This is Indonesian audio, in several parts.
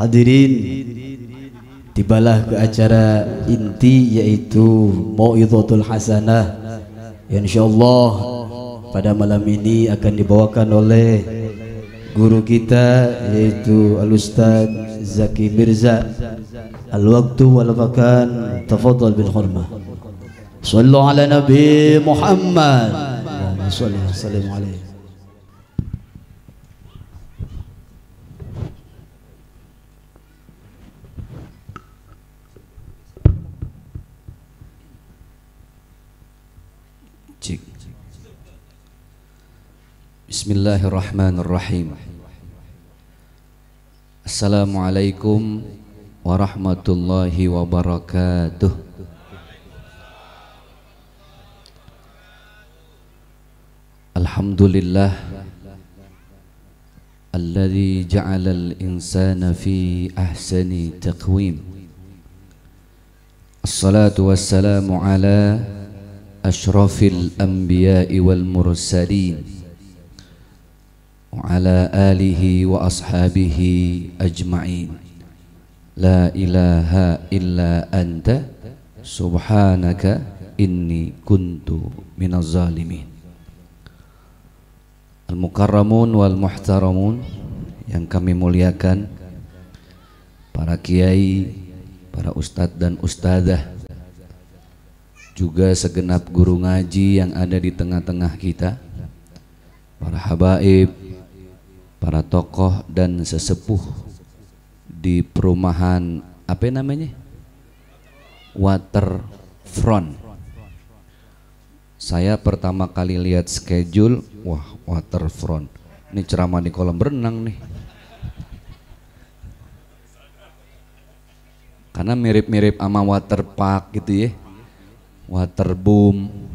Hadirin Tibalah ke acara inti yaitu Mu'idhatul Hasanah Yang insyaAllah pada malam ini akan dibawakan oleh Guru kita yaitu Al-Ustaz Zaki Mirza Al-Waktu wal-Makan Tafadhal bin Khurma Sallu ala Nabi Muhammad Sallu alaihi wa sallamu بسم الله الرحمن الرحيم السلام عليكم ورحمة الله وبركاته الحمد لله الذي جعل الإنسان في أحسن تقويم الصلاة والسلام على أشرف الأنبياء والمرسلين وعلى آله وأصحابه أجمعين لا إله إلا أنت سبحانك إني كنت من الظالمين المكرمون والمحترمون yang kami muliakan para kiai, para ustadz dan ustadzah juga segenap guru ngaji yang ada di tengah-tengah kita para habaib, para tokoh dan sesepuh di perumahan apa namanya Waterfront. Saya pertama kali lihat schedule, wah Waterfront. Ini ceramah di kolam renang nih. Karena mirip-mirip sama Waterpark gitu ya. Waterboom.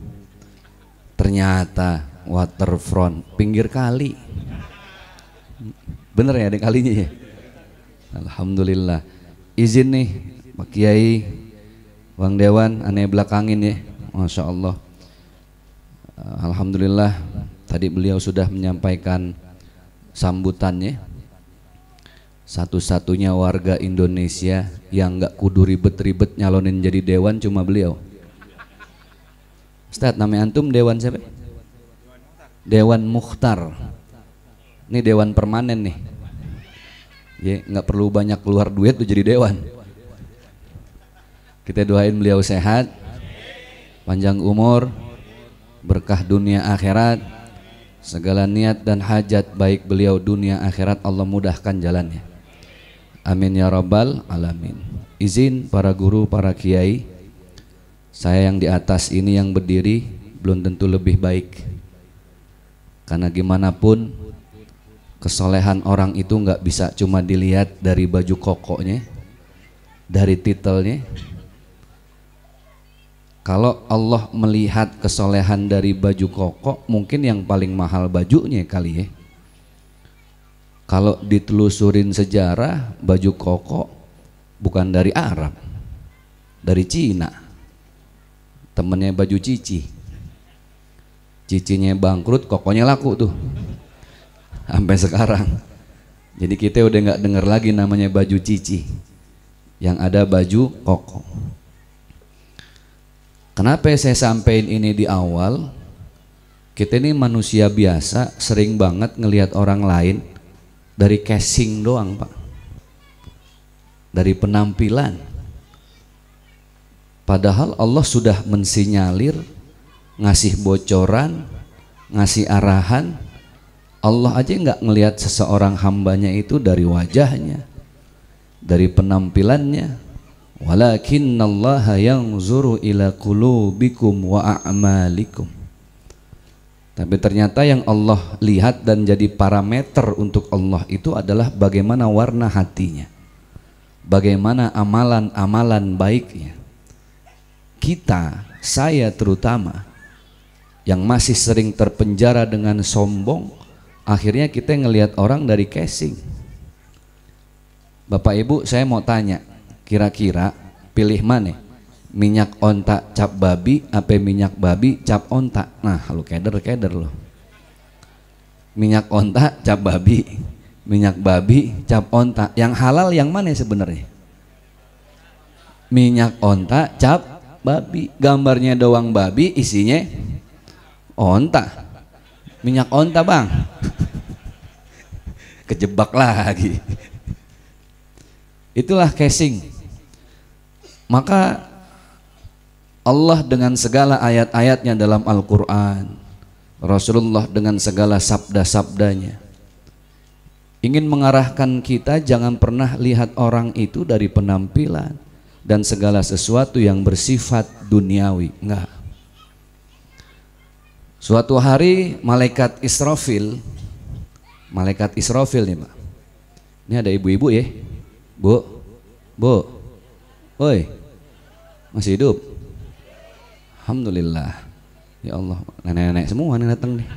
Ternyata waterfront pinggir kali Bener ya ada kalinya ya? Alhamdulillah. Izin nih Pak Kiai, Bang Dewan, aneh belakangin ya. Masya Allah. Alhamdulillah tadi beliau sudah menyampaikan sambutannya. Satu-satunya warga Indonesia yang nggak kudu ribet-ribet nyalonin jadi dewan cuma beliau. Ustaz, namanya antum dewan siapa? Dewan Mukhtar. Ini dewan permanen nih. Ya, nggak perlu banyak keluar duit tuh jadi dewan. Kita doain beliau sehat, panjang umur, berkah dunia akhirat, segala niat dan hajat baik beliau dunia akhirat Allah mudahkan jalannya. Amin ya rabbal alamin. Izin para guru, para kiai, saya yang di atas ini yang berdiri belum tentu lebih baik. Karena gimana pun kesolehan orang itu nggak bisa cuma dilihat dari baju kokonya, dari titelnya. Kalau Allah melihat kesolehan dari baju kokok, mungkin yang paling mahal bajunya kali ya. Kalau ditelusurin sejarah, baju kokok bukan dari Arab, dari Cina. Temennya baju cici. Cicinya bangkrut, kokonya laku tuh sampai sekarang. Jadi kita udah nggak dengar lagi namanya baju cici. Yang ada baju koko. Kenapa saya sampaikan ini di awal? Kita ini manusia biasa sering banget ngelihat orang lain dari casing doang pak. Dari penampilan. Padahal Allah sudah mensinyalir, ngasih bocoran, ngasih arahan, Allah aja nggak ngelihat seseorang hambanya itu dari wajahnya, dari penampilannya. walakin Allah yang zuru ila kulubikum wa a'malikum. Tapi ternyata yang Allah lihat dan jadi parameter untuk Allah itu adalah bagaimana warna hatinya. Bagaimana amalan-amalan baiknya. Kita, saya terutama, yang masih sering terpenjara dengan sombong, akhirnya kita ngelihat orang dari casing Bapak Ibu saya mau tanya kira-kira pilih mana minyak onta cap babi apa minyak babi cap onta nah lu keder keder lo minyak onta cap babi minyak babi cap onta yang halal yang mana sebenarnya minyak onta cap babi gambarnya doang babi isinya onta minyak onta bang kejebak lagi. Itulah casing. Maka Allah dengan segala ayat-ayatnya dalam Al-Quran Rasulullah dengan segala sabda-sabdanya ingin mengarahkan kita jangan pernah lihat orang itu dari penampilan dan segala sesuatu yang bersifat duniawi enggak suatu hari malaikat Israfil Malaikat Israfil nih, Pak. Ini ada ibu-ibu ya. Bu. Bu. Woi. Masih hidup. Alhamdulillah. Ya Allah, nenek-nenek semua nih datang nih.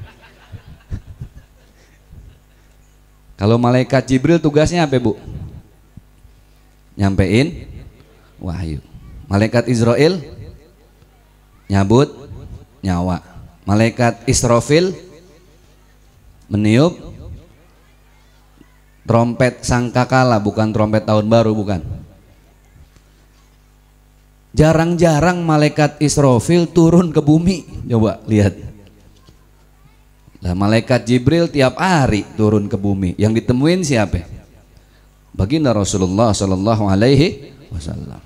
Kalau malaikat Jibril tugasnya apa, Bu? Nyampein wahyu. Malaikat Israel nyabut nyawa. Malaikat Israfil meniup Trompet sangkakala bukan trompet tahun baru bukan. Jarang-jarang malaikat Israfil turun ke bumi. Coba lihat. Lah malaikat Jibril tiap hari turun ke bumi. Yang ditemuin siapa? Baginda Rasulullah Shallallahu Alaihi Wasallam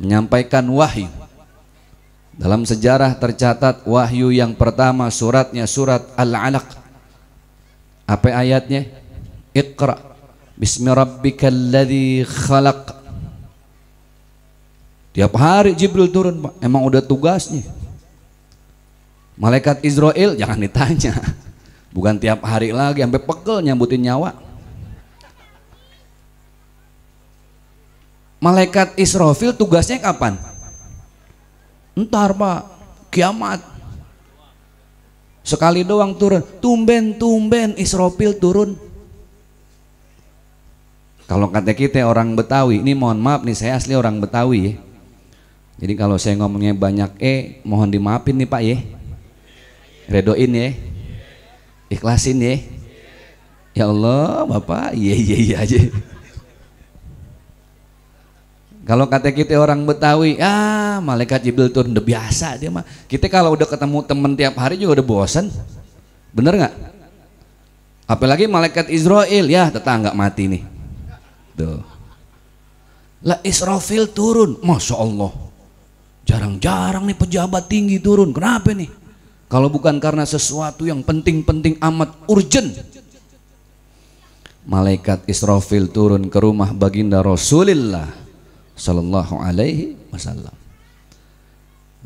menyampaikan wahyu. Dalam sejarah tercatat wahyu yang pertama suratnya surat Al-Alaq. Apa ayatnya? Iqra. Bismi rabbikal ladzi khalaq. Tiap hari Jibril turun, Pak. Emang udah tugasnya. Malaikat Israel jangan ditanya. Bukan tiap hari lagi sampai pegel nyambutin nyawa. Malaikat Israfil tugasnya kapan? Entar, Pak. Kiamat. Sekali doang turun. Tumben-tumben Israfil turun kalau kata kita orang Betawi, ini mohon maaf nih saya asli orang Betawi ya. Jadi kalau saya ngomongnya banyak eh mohon dimaafin nih Pak ya. Redoin ya. Ikhlasin ya. Ya Allah, Bapak, iya iya iya aja. Kalau kata kita orang Betawi, ah malaikat Jibril turun udah biasa dia mah. Kita kalau udah ketemu temen tiap hari juga udah bosen. Bener nggak? Apalagi malaikat Israel, ya tetangga mati nih Tuh. Gitu. Lah Israfil turun, masya Allah. Jarang-jarang nih pejabat tinggi turun. Kenapa nih? Kalau bukan karena sesuatu yang penting-penting amat urgent. Malaikat Israfil turun ke rumah baginda Rasulullah Sallallahu alaihi wasallam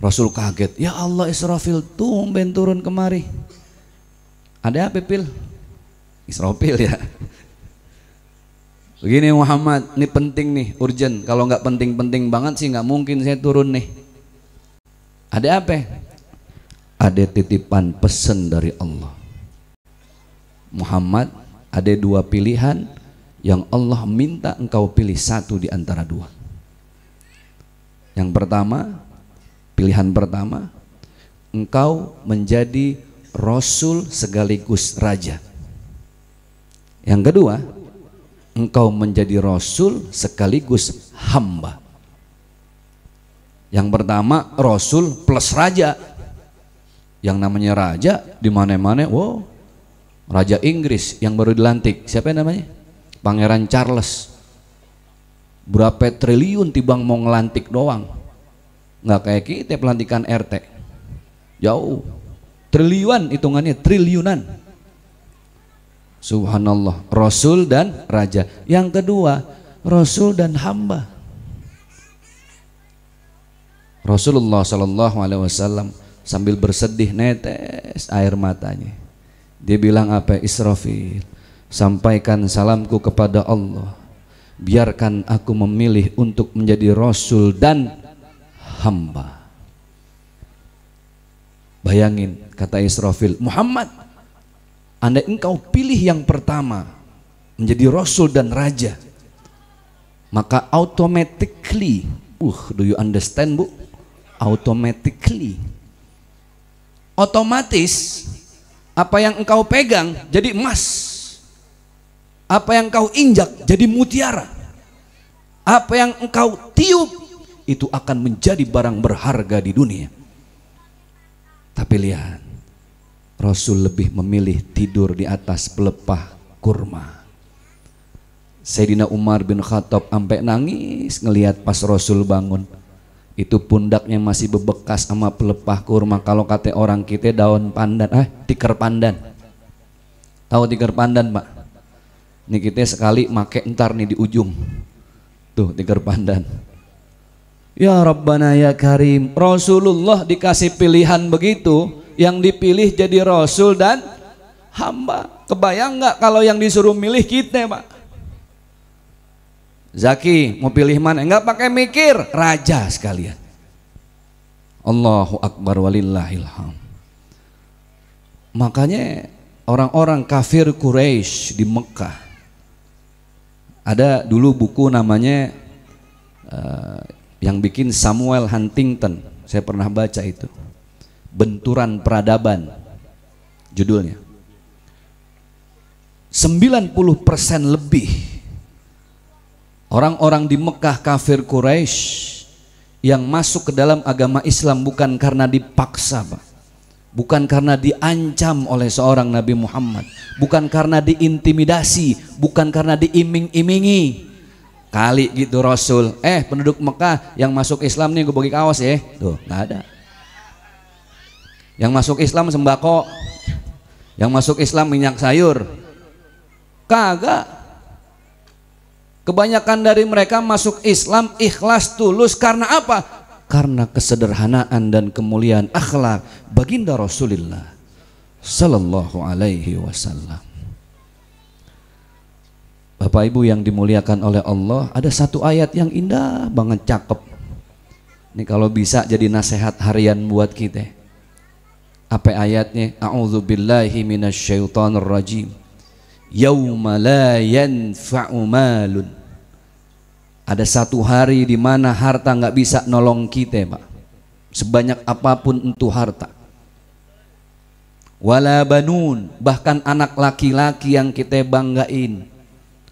Rasul kaget Ya Allah Israfil tumben turun kemari Ada apa Pil? Israfil ya Begini Muhammad, ini penting nih, urgent. Kalau nggak penting-penting banget sih nggak mungkin saya turun nih. Ada apa? Ada titipan pesan dari Allah. Muhammad, ada dua pilihan yang Allah minta engkau pilih satu di antara dua. Yang pertama, pilihan pertama, engkau menjadi rasul sekaligus raja. Yang kedua, engkau menjadi rasul sekaligus hamba. Yang pertama rasul plus raja. Yang namanya raja di mana-mana, wow. Raja Inggris yang baru dilantik, siapa yang namanya? Pangeran Charles. Berapa triliun tibang mau ngelantik doang. Nggak kayak kita pelantikan RT. Jauh. Triliun hitungannya, triliunan Subhanallah, rasul dan raja. Yang kedua, rasul dan hamba. Rasulullah Shallallahu alaihi wasallam sambil bersedih netes air matanya. Dia bilang apa? Israfil, sampaikan salamku kepada Allah. Biarkan aku memilih untuk menjadi rasul dan hamba. Bayangin kata Israfil, Muhammad Andai engkau pilih yang pertama menjadi rasul dan raja, maka automatically, uh, do you understand bu? Automatically, otomatis apa yang engkau pegang jadi emas, apa yang engkau injak jadi mutiara, apa yang engkau tiup itu akan menjadi barang berharga di dunia. Tapi lihat, Rasul lebih memilih tidur di atas pelepah kurma. Sayyidina Umar bin Khattab sampai nangis ngelihat pas Rasul bangun. Itu pundaknya masih bebekas sama pelepah kurma. Kalau kata orang kita daun pandan, ah tikar pandan. Tahu tikar pandan pak? Ini kita sekali make entar nih di ujung. Tuh tikar pandan. Ya Rabbana ya Karim, Rasulullah dikasih pilihan begitu yang dipilih jadi rasul dan hamba. Kebayang nggak kalau yang disuruh milih kita, Pak? Zaki mau pilih mana? Enggak pakai mikir, raja sekalian. Allahu akbar walillahilham. Makanya orang-orang kafir Quraisy di Mekah ada dulu buku namanya uh, yang bikin Samuel Huntington. Saya pernah baca itu. Benturan Peradaban judulnya 90% lebih orang-orang di Mekah kafir Quraisy yang masuk ke dalam agama Islam bukan karena dipaksa Pak bukan karena diancam oleh seorang Nabi Muhammad, bukan karena diintimidasi, bukan karena diiming-imingi. Kali gitu Rasul, eh penduduk Mekah yang masuk Islam nih gue bagi kaos ya, tuh nggak ada yang masuk Islam sembako yang masuk Islam minyak sayur kagak kebanyakan dari mereka masuk Islam ikhlas tulus karena apa karena kesederhanaan dan kemuliaan akhlak baginda Rasulullah sallallahu alaihi wasallam Bapak Ibu yang dimuliakan oleh Allah ada satu ayat yang indah banget cakep ini kalau bisa jadi nasihat harian buat kita apa ayatnya billahi minasyaitonir rajim yauma la yanfa'u malun ada satu hari di mana harta nggak bisa nolong kita pak sebanyak apapun itu harta wala banun bahkan anak laki-laki yang kita banggain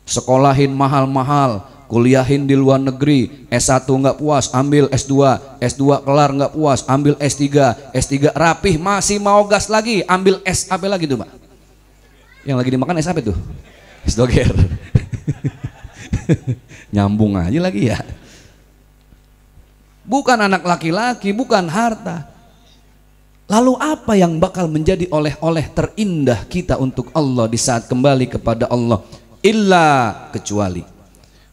sekolahin mahal-mahal kuliahin di luar negeri, S1 nggak puas, ambil S2, S2 kelar nggak puas, ambil S3, S3 rapih masih mau gas lagi, ambil S apa lagi tuh, Pak? Yang lagi dimakan S apa tuh? S doger. Nyambung aja lagi ya. Bukan anak laki-laki, bukan harta. Lalu apa yang bakal menjadi oleh-oleh terindah kita untuk Allah di saat kembali kepada Allah? Illa kecuali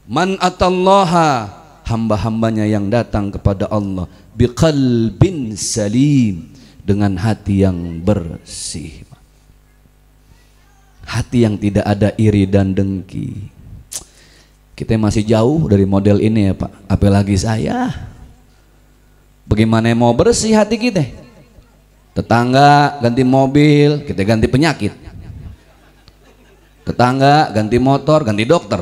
Man atallaha hamba-hambanya yang datang kepada Allah biqalbin salim dengan hati yang bersih. Hati yang tidak ada iri dan dengki. Kita masih jauh dari model ini ya Pak, apalagi saya. Bagaimana mau bersih hati kita? Tetangga ganti mobil, kita ganti penyakit. Tetangga ganti motor, ganti dokter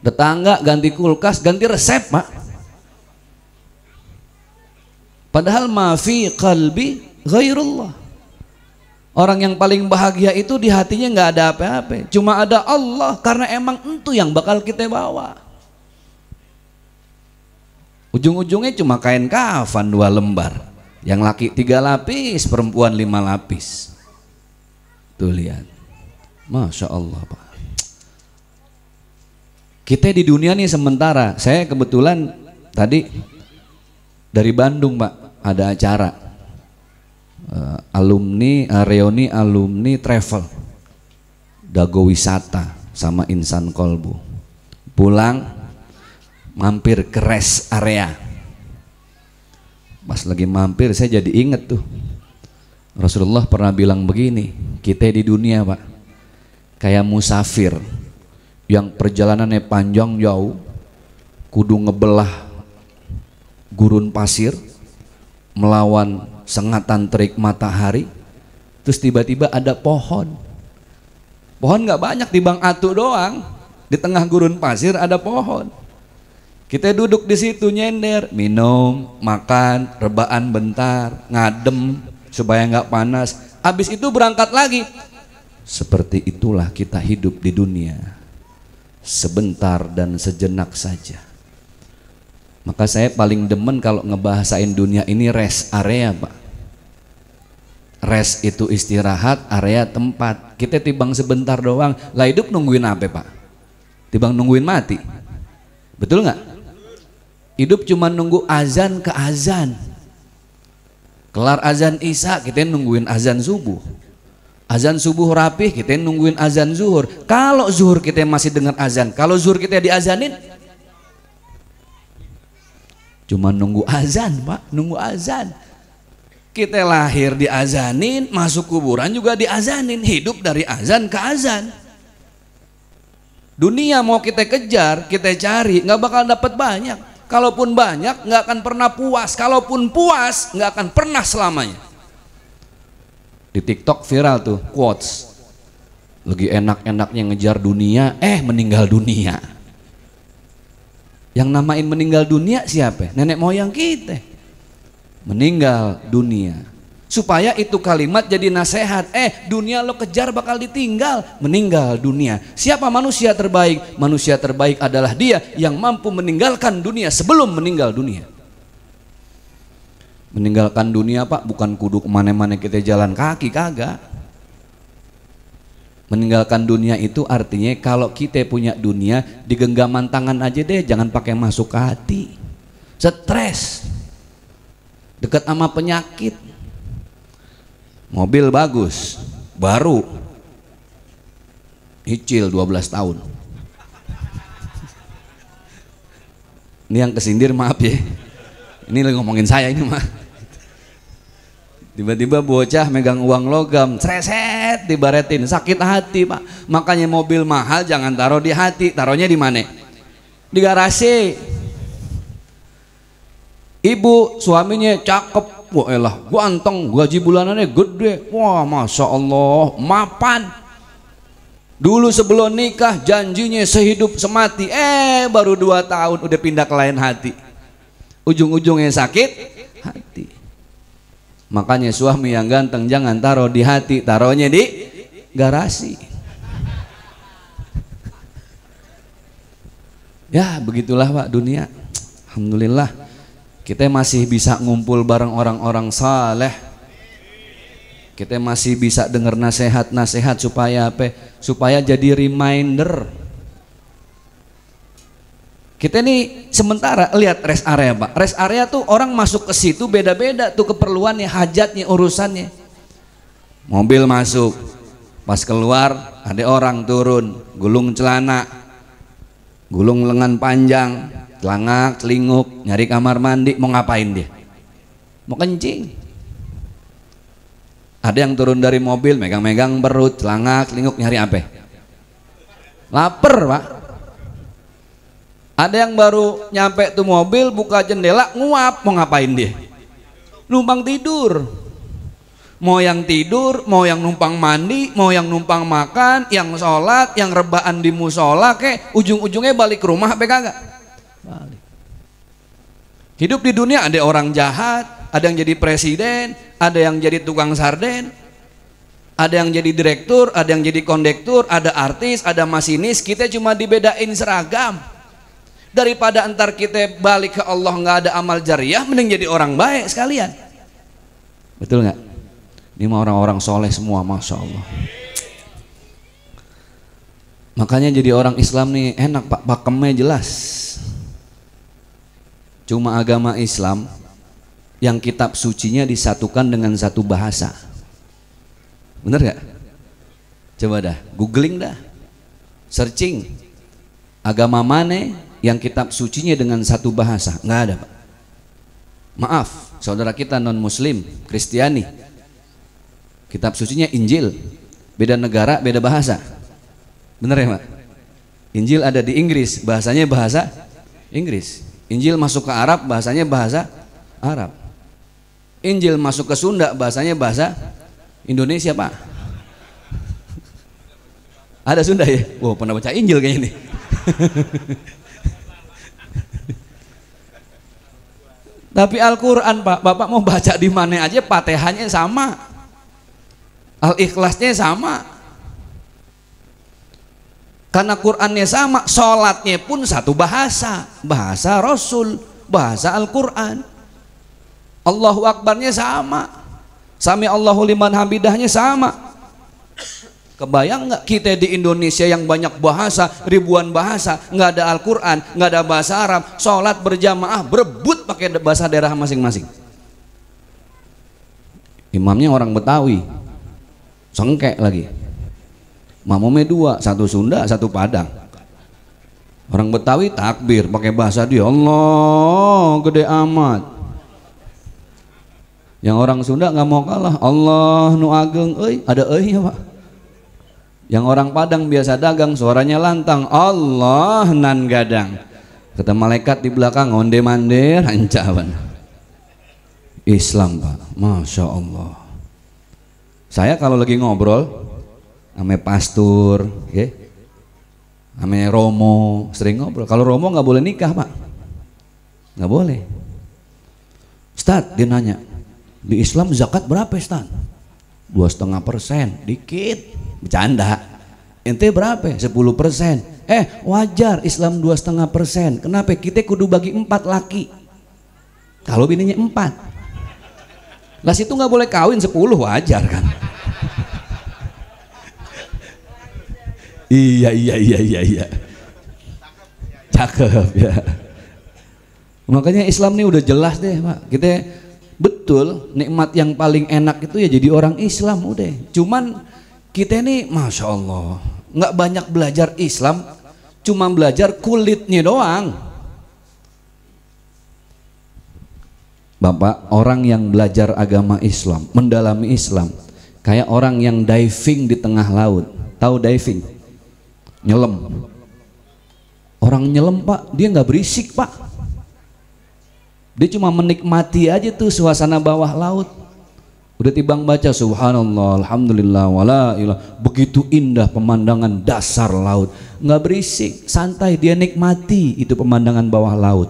tetangga ganti kulkas ganti resep mak padahal mafi kalbi ghairullah orang yang paling bahagia itu di hatinya nggak ada apa-apa cuma ada Allah karena emang itu yang bakal kita bawa ujung-ujungnya cuma kain kafan dua lembar yang laki tiga lapis perempuan lima lapis tuh lihat Masya Allah Pak kita di dunia nih sementara, saya kebetulan tadi dari Bandung Pak, ada acara. Uh, alumni, uh, reuni alumni travel. Dago wisata sama Insan Kolbu. Pulang, mampir ke rest area. Pas lagi mampir saya jadi inget tuh. Rasulullah pernah bilang begini, kita di dunia Pak, kayak musafir yang perjalanannya panjang jauh kudu ngebelah gurun pasir melawan sengatan terik matahari terus tiba-tiba ada pohon pohon nggak banyak di Bang Atu doang di tengah gurun pasir ada pohon kita duduk di situ nyender, minum, makan, rebahan bentar, ngadem supaya nggak panas. Habis itu berangkat lagi. Seperti itulah kita hidup di dunia sebentar dan sejenak saja. Maka saya paling demen kalau ngebahasain dunia ini rest area, Pak. Rest itu istirahat, area tempat. Kita tibang sebentar doang. Lah hidup nungguin apa, Pak? Tibang nungguin mati. Betul nggak? Hidup cuma nunggu azan ke azan. Kelar azan Isya, kita nungguin azan subuh azan subuh rapih kita nungguin azan zuhur kalau zuhur kita masih dengar azan kalau zuhur kita diazanin cuma nunggu azan pak nunggu azan kita lahir diazanin masuk kuburan juga diazanin hidup dari azan ke azan dunia mau kita kejar kita cari nggak bakal dapat banyak kalaupun banyak nggak akan pernah puas kalaupun puas nggak akan pernah selamanya di TikTok viral tuh quotes. Lagi enak-enaknya ngejar dunia, eh meninggal dunia. Yang namain meninggal dunia siapa? Nenek moyang kita. Meninggal dunia. Supaya itu kalimat jadi nasihat. Eh dunia lo kejar bakal ditinggal. Meninggal dunia. Siapa manusia terbaik? Manusia terbaik adalah dia yang mampu meninggalkan dunia sebelum meninggal dunia meninggalkan dunia pak bukan kudu kemana-mana kita jalan kaki kagak meninggalkan dunia itu artinya kalau kita punya dunia di genggaman tangan aja deh jangan pakai masuk ke hati stres dekat sama penyakit mobil bagus baru hicil 12 tahun ini yang kesindir maaf ya ini lagi ngomongin saya ini mah tiba-tiba bocah megang uang logam treset dibaretin sakit hati pak makanya mobil mahal jangan taruh di hati taruhnya di mana di garasi ibu suaminya cakep wah elah ganteng gaji bulanannya gede wah masya Allah mapan dulu sebelum nikah janjinya sehidup semati eh baru dua tahun udah pindah ke lain hati ujung-ujungnya sakit hati makanya suami yang ganteng jangan taruh di hati taruhnya di garasi ya begitulah pak dunia Alhamdulillah kita masih bisa ngumpul bareng orang-orang saleh kita masih bisa dengar nasihat-nasihat supaya apa supaya jadi reminder kita ini sementara lihat rest area, Pak. Rest area tuh orang masuk ke situ beda-beda tuh keperluannya, hajatnya, urusannya. Mobil masuk, pas keluar ada orang turun, gulung celana, gulung lengan panjang, telangak, telinguk, nyari kamar mandi, mau ngapain dia? Mau kencing. Ada yang turun dari mobil, megang-megang perut, celana, telinguk, nyari apa? Laper, Pak ada yang baru nyampe tuh mobil buka jendela nguap mau ngapain dia numpang tidur mau yang tidur mau yang numpang mandi mau yang numpang makan yang sholat yang rebahan di musola kek ujung-ujungnya balik ke rumah apa kagak balik hidup di dunia ada orang jahat ada yang jadi presiden ada yang jadi tukang sarden ada yang jadi direktur, ada yang jadi kondektur, ada artis, ada masinis. Kita cuma dibedain seragam daripada antar kita balik ke Allah nggak ada amal jariah mending jadi orang baik sekalian betul nggak ini mah orang-orang soleh semua masya Allah makanya jadi orang Islam nih enak pak pakemnya jelas cuma agama Islam yang kitab sucinya disatukan dengan satu bahasa bener nggak coba dah googling dah searching agama mana yang kitab sucinya dengan satu bahasa nggak ada pak maaf saudara kita non muslim kristiani kitab sucinya Injil beda negara beda bahasa bener ya pak Injil ada di Inggris bahasanya bahasa Inggris Injil masuk ke Arab bahasanya bahasa Arab Injil masuk ke Sunda bahasanya bahasa Indonesia pak ada Sunda ya wow pernah baca Injil kayaknya nih Tapi Al-Quran Pak, Bapak mau baca di mana aja patehannya sama. Al-Ikhlasnya sama. Karena Qurannya sama, sholatnya pun satu bahasa. Bahasa Rasul, bahasa Al-Quran. Allahu Akbarnya sama. Sami Allahu liman hamidahnya sama. Kebayang nggak kita di Indonesia yang banyak bahasa, ribuan bahasa, nggak ada Al-Quran, nggak ada bahasa Arab, sholat berjamaah berebut pakai bahasa daerah masing-masing. Imamnya orang Betawi, sengkek lagi. Makmumnya dua, satu Sunda, satu Padang. Orang Betawi takbir pakai bahasa dia, Allah gede amat. Yang orang Sunda nggak mau kalah, Allah nu ageng, eh ada eh ya pak yang orang Padang biasa dagang suaranya lantang. Allah nan gadang. Kata malaikat di belakang onde mande rancawan Islam pak, masya Allah. Saya kalau lagi ngobrol, ame pastur, ya ame Romo, sering ngobrol. Kalau Romo nggak boleh nikah pak, nggak boleh. Ustaz dia nanya, di Islam zakat berapa Ustaz? Dua setengah persen, dikit bercanda ente berapa 10 persen eh wajar Islam dua setengah persen kenapa kita kudu bagi empat laki kalau bininya empat lah situ nggak boleh kawin 10 wajar kan iya iya iya iya iya cakep ya makanya Islam ini udah jelas deh pak kita betul nikmat yang paling enak itu ya jadi orang Islam udah cuman kita ini Masya Allah nggak banyak belajar Islam, cuma belajar kulitnya doang. Bapak, orang yang belajar agama Islam, mendalami Islam, kayak orang yang diving di tengah laut. Tahu diving? Nyelam. Orang nyelam, Pak, dia nggak berisik, Pak. Dia cuma menikmati aja tuh suasana bawah laut Udah tibang baca subhanallah, alhamdulillah, wala ilah. Begitu indah pemandangan dasar laut. Nggak berisik, santai, dia nikmati itu pemandangan bawah laut.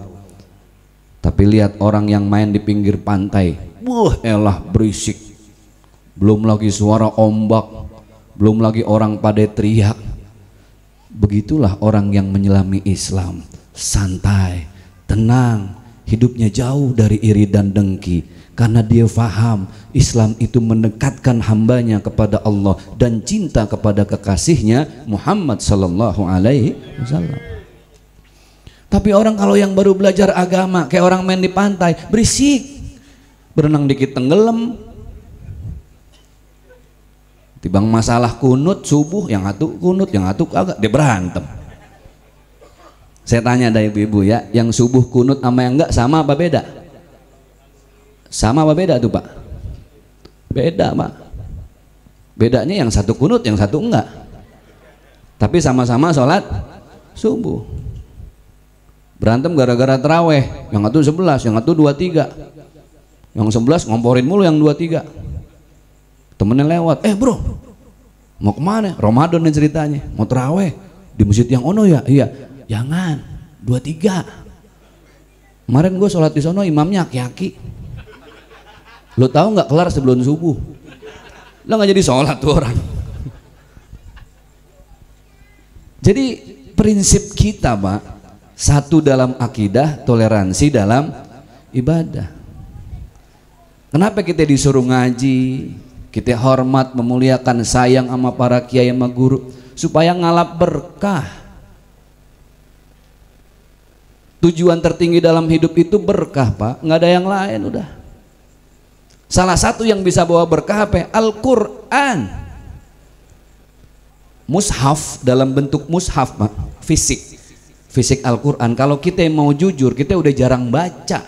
Tapi lihat orang yang main di pinggir pantai. Wah elah berisik. Belum lagi suara ombak. Belum lagi orang pada teriak. Begitulah orang yang menyelami Islam. Santai, tenang, hidupnya jauh dari iri dan dengki karena dia faham Islam itu mendekatkan hambanya kepada Allah dan cinta kepada kekasihnya Muhammad Sallallahu Alaihi Wasallam. Tapi orang kalau yang baru belajar agama kayak orang main di pantai berisik, berenang dikit tenggelam. Tibang masalah kunut subuh yang satu kunut yang satu agak dia berantem. Saya tanya dari ibu-ibu ya, yang subuh kunut sama yang enggak sama apa beda? Sama apa beda tuh Pak? Beda Pak. Bedanya yang satu kunut, yang satu enggak. Tapi sama-sama sholat subuh. Berantem gara-gara teraweh. Yang satu sebelas, yang satu dua tiga. Yang sebelas ngomporin mulu yang dua tiga. Temennya lewat, eh bro, mau kemana? Ramadan nih ceritanya, mau teraweh di masjid yang ono ya? Iya, jangan dua tiga. Kemarin gue sholat di sono imamnya aki-aki Lo tahu nggak kelar sebelum subuh? Lo nggak jadi sholat tuh orang. Jadi prinsip kita pak satu dalam akidah, toleransi dalam ibadah. Kenapa kita disuruh ngaji? Kita hormat, memuliakan, sayang sama para kiai sama guru supaya ngalap berkah. Tujuan tertinggi dalam hidup itu berkah, Pak. Nggak ada yang lain udah. Salah satu yang bisa bawa berkah apa? Al-Quran. Mushaf dalam bentuk mushaf fisik. Fisik Al-Quran. Kalau kita mau jujur, kita udah jarang baca.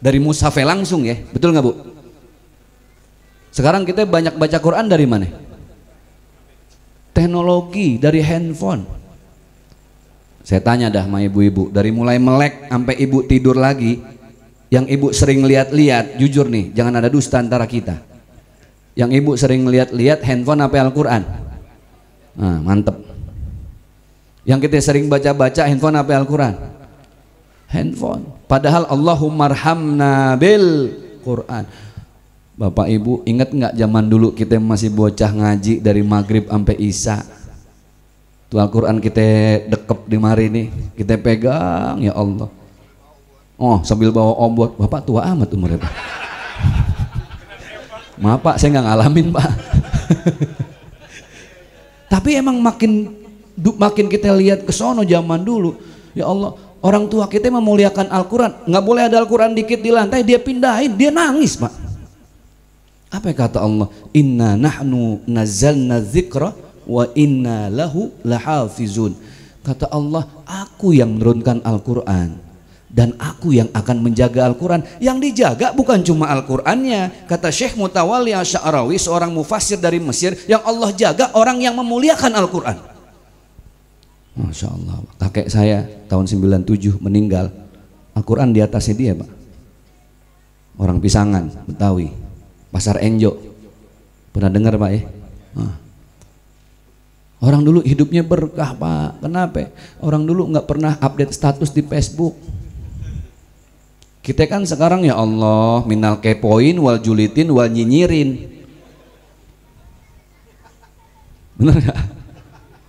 Dari Mushaf langsung ya. Betul nggak Bu? Sekarang kita banyak baca Quran dari mana? Teknologi, dari handphone. Saya tanya dah sama ibu-ibu, dari mulai melek sampai ibu tidur lagi, yang ibu sering lihat-lihat jujur nih jangan ada dusta antara kita yang ibu sering lihat-lihat handphone apa Al-Quran nah, mantep yang kita sering baca-baca handphone apa Al-Quran handphone padahal Allahummarhamna bil Quran Bapak Ibu ingat nggak zaman dulu kita masih bocah ngaji dari maghrib sampai isya itu Al-Quran kita dekep di mari nih kita pegang ya Allah Oh, sambil bawa ombot. Bapak tua amat umurnya, Pak. Maaf, Pak, saya nggak ngalamin, Pak. Tapi emang makin makin kita lihat ke sono zaman dulu, ya Allah, orang tua kita memuliakan Al-Qur'an. nggak boleh ada Al-Qur'an dikit di lantai, dia pindahin, dia nangis, Pak. Apa yang kata Allah? Inna nahnu nazzalna dzikra wa inna lahu lahafizun. Kata Allah, aku yang menurunkan Al-Qur'an dan aku yang akan menjaga Al-Quran yang dijaga bukan cuma Al-Qurannya kata Syekh Mutawali Asy'arawi seorang mufasir dari Mesir yang Allah jaga orang yang memuliakan Al-Quran Masya Allah kakek saya tahun 97 meninggal Al-Quran di atasnya dia Pak orang pisangan Betawi pasar Enjo pernah dengar Pak ya nah. Orang dulu hidupnya berkah pak, kenapa? Orang dulu nggak pernah update status di Facebook, kita kan sekarang ya Allah, minal kepoin, wal julitin, wal nyinyirin. benar gak?